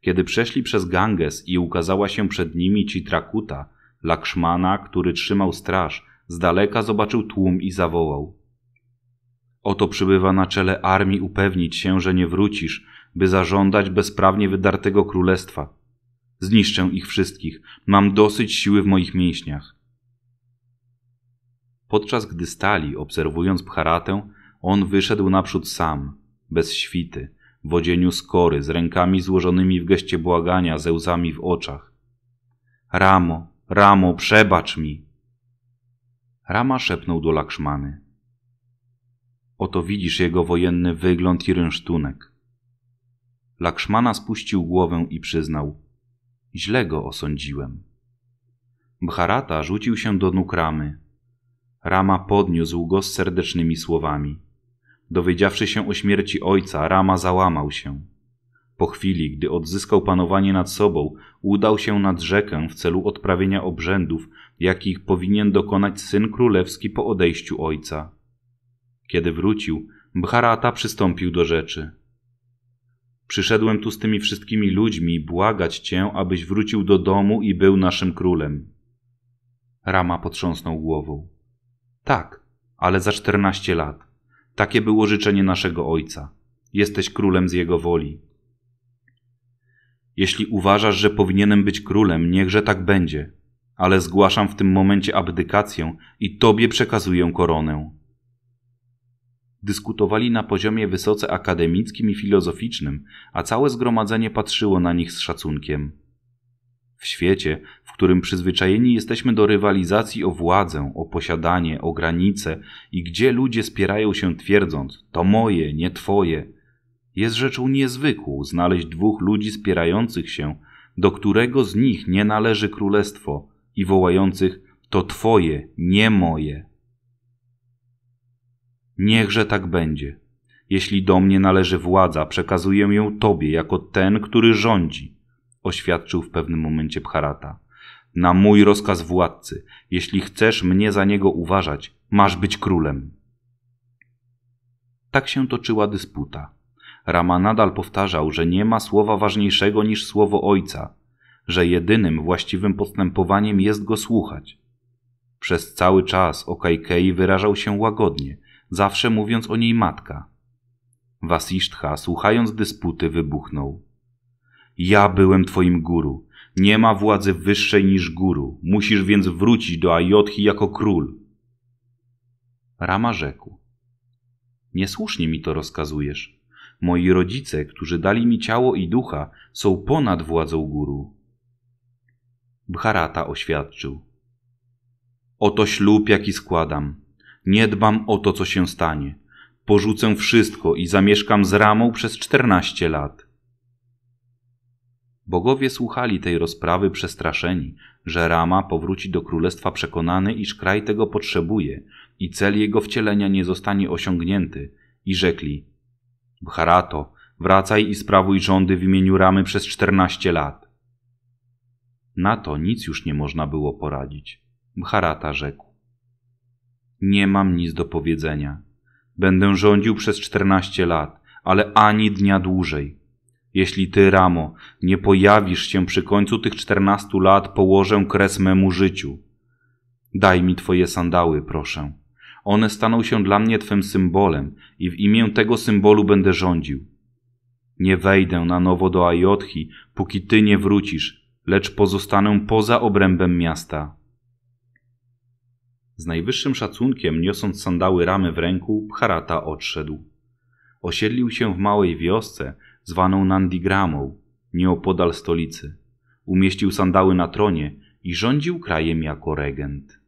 Kiedy przeszli przez Ganges i ukazała się przed nimi Citrakuta, Lakshmana, który trzymał straż, z daleka zobaczył tłum i zawołał. Oto przybywa na czele armii upewnić się, że nie wrócisz, by zażądać bezprawnie wydartego królestwa. Zniszczę ich wszystkich, mam dosyć siły w moich mięśniach. Podczas gdy stali, obserwując Bharatę, on wyszedł naprzód sam, bez świty, w odzieniu skory, z rękami złożonymi w geście błagania, ze łzami w oczach. Ramo, Ramo, przebacz mi! Rama szepnął do Lakshmany. Oto widzisz jego wojenny wygląd i rynsztunek. Lakshmana spuścił głowę i przyznał: Źle go osądziłem. Bharata rzucił się do nóg Ramy, Rama podniósł go z serdecznymi słowami. Dowiedziawszy się o śmierci ojca, Rama załamał się. Po chwili, gdy odzyskał panowanie nad sobą, udał się nad rzekę w celu odprawienia obrzędów, jakich powinien dokonać syn królewski po odejściu ojca. Kiedy wrócił, Bharata przystąpił do rzeczy. Przyszedłem tu z tymi wszystkimi ludźmi błagać cię, abyś wrócił do domu i był naszym królem. Rama potrząsnął głową. Tak, ale za czternaście lat. Takie było życzenie naszego ojca. Jesteś królem z jego woli. Jeśli uważasz, że powinienem być królem, niechże tak będzie, ale zgłaszam w tym momencie abdykację i tobie przekazuję koronę. Dyskutowali na poziomie wysoce akademickim i filozoficznym, a całe zgromadzenie patrzyło na nich z szacunkiem. W świecie, w którym przyzwyczajeni jesteśmy do rywalizacji o władzę, o posiadanie, o granice i gdzie ludzie spierają się twierdząc: to moje, nie twoje, jest rzeczą niezwykłą znaleźć dwóch ludzi spierających się, do którego z nich nie należy królestwo i wołających: to twoje, nie moje. Niechże tak będzie. Jeśli do mnie należy władza, przekazuję ją Tobie jako ten, który rządzi oświadczył w pewnym momencie Bharata. Na mój rozkaz władcy, jeśli chcesz mnie za niego uważać, masz być królem. Tak się toczyła dysputa. Rama nadal powtarzał, że nie ma słowa ważniejszego niż słowo ojca, że jedynym właściwym postępowaniem jest go słuchać. Przez cały czas o wyrażał się łagodnie, zawsze mówiąc o niej matka. Wasishtha, słuchając dysputy, wybuchnął. Ja byłem twoim guru. Nie ma władzy wyższej niż guru. Musisz więc wrócić do Ajotchi jako król. Rama rzekł. Niesłusznie mi to rozkazujesz. Moi rodzice, którzy dali mi ciało i ducha, są ponad władzą guru. Bharata oświadczył. Oto ślub, jaki składam. Nie dbam o to, co się stanie. Porzucę wszystko i zamieszkam z Ramą przez czternaście lat. Bogowie słuchali tej rozprawy przestraszeni, że Rama powróci do królestwa przekonany, iż kraj tego potrzebuje i cel jego wcielenia nie zostanie osiągnięty i rzekli Bharato, wracaj i sprawuj rządy w imieniu Ramy przez czternaście lat. Na to nic już nie można było poradzić. Bharata rzekł Nie mam nic do powiedzenia. Będę rządził przez czternaście lat, ale ani dnia dłużej. Jeśli ty, Ramo, nie pojawisz się przy końcu tych czternastu lat, położę kres memu życiu. Daj mi twoje sandały, proszę. One staną się dla mnie twym symbolem i w imię tego symbolu będę rządził. Nie wejdę na nowo do Ajotchi, póki ty nie wrócisz, lecz pozostanę poza obrębem miasta. Z najwyższym szacunkiem, niosąc sandały ramy w ręku, Pcharata odszedł. Osiedlił się w małej wiosce, zwaną Nandigramą, nieopodal stolicy. Umieścił sandały na tronie i rządził krajem jako regent.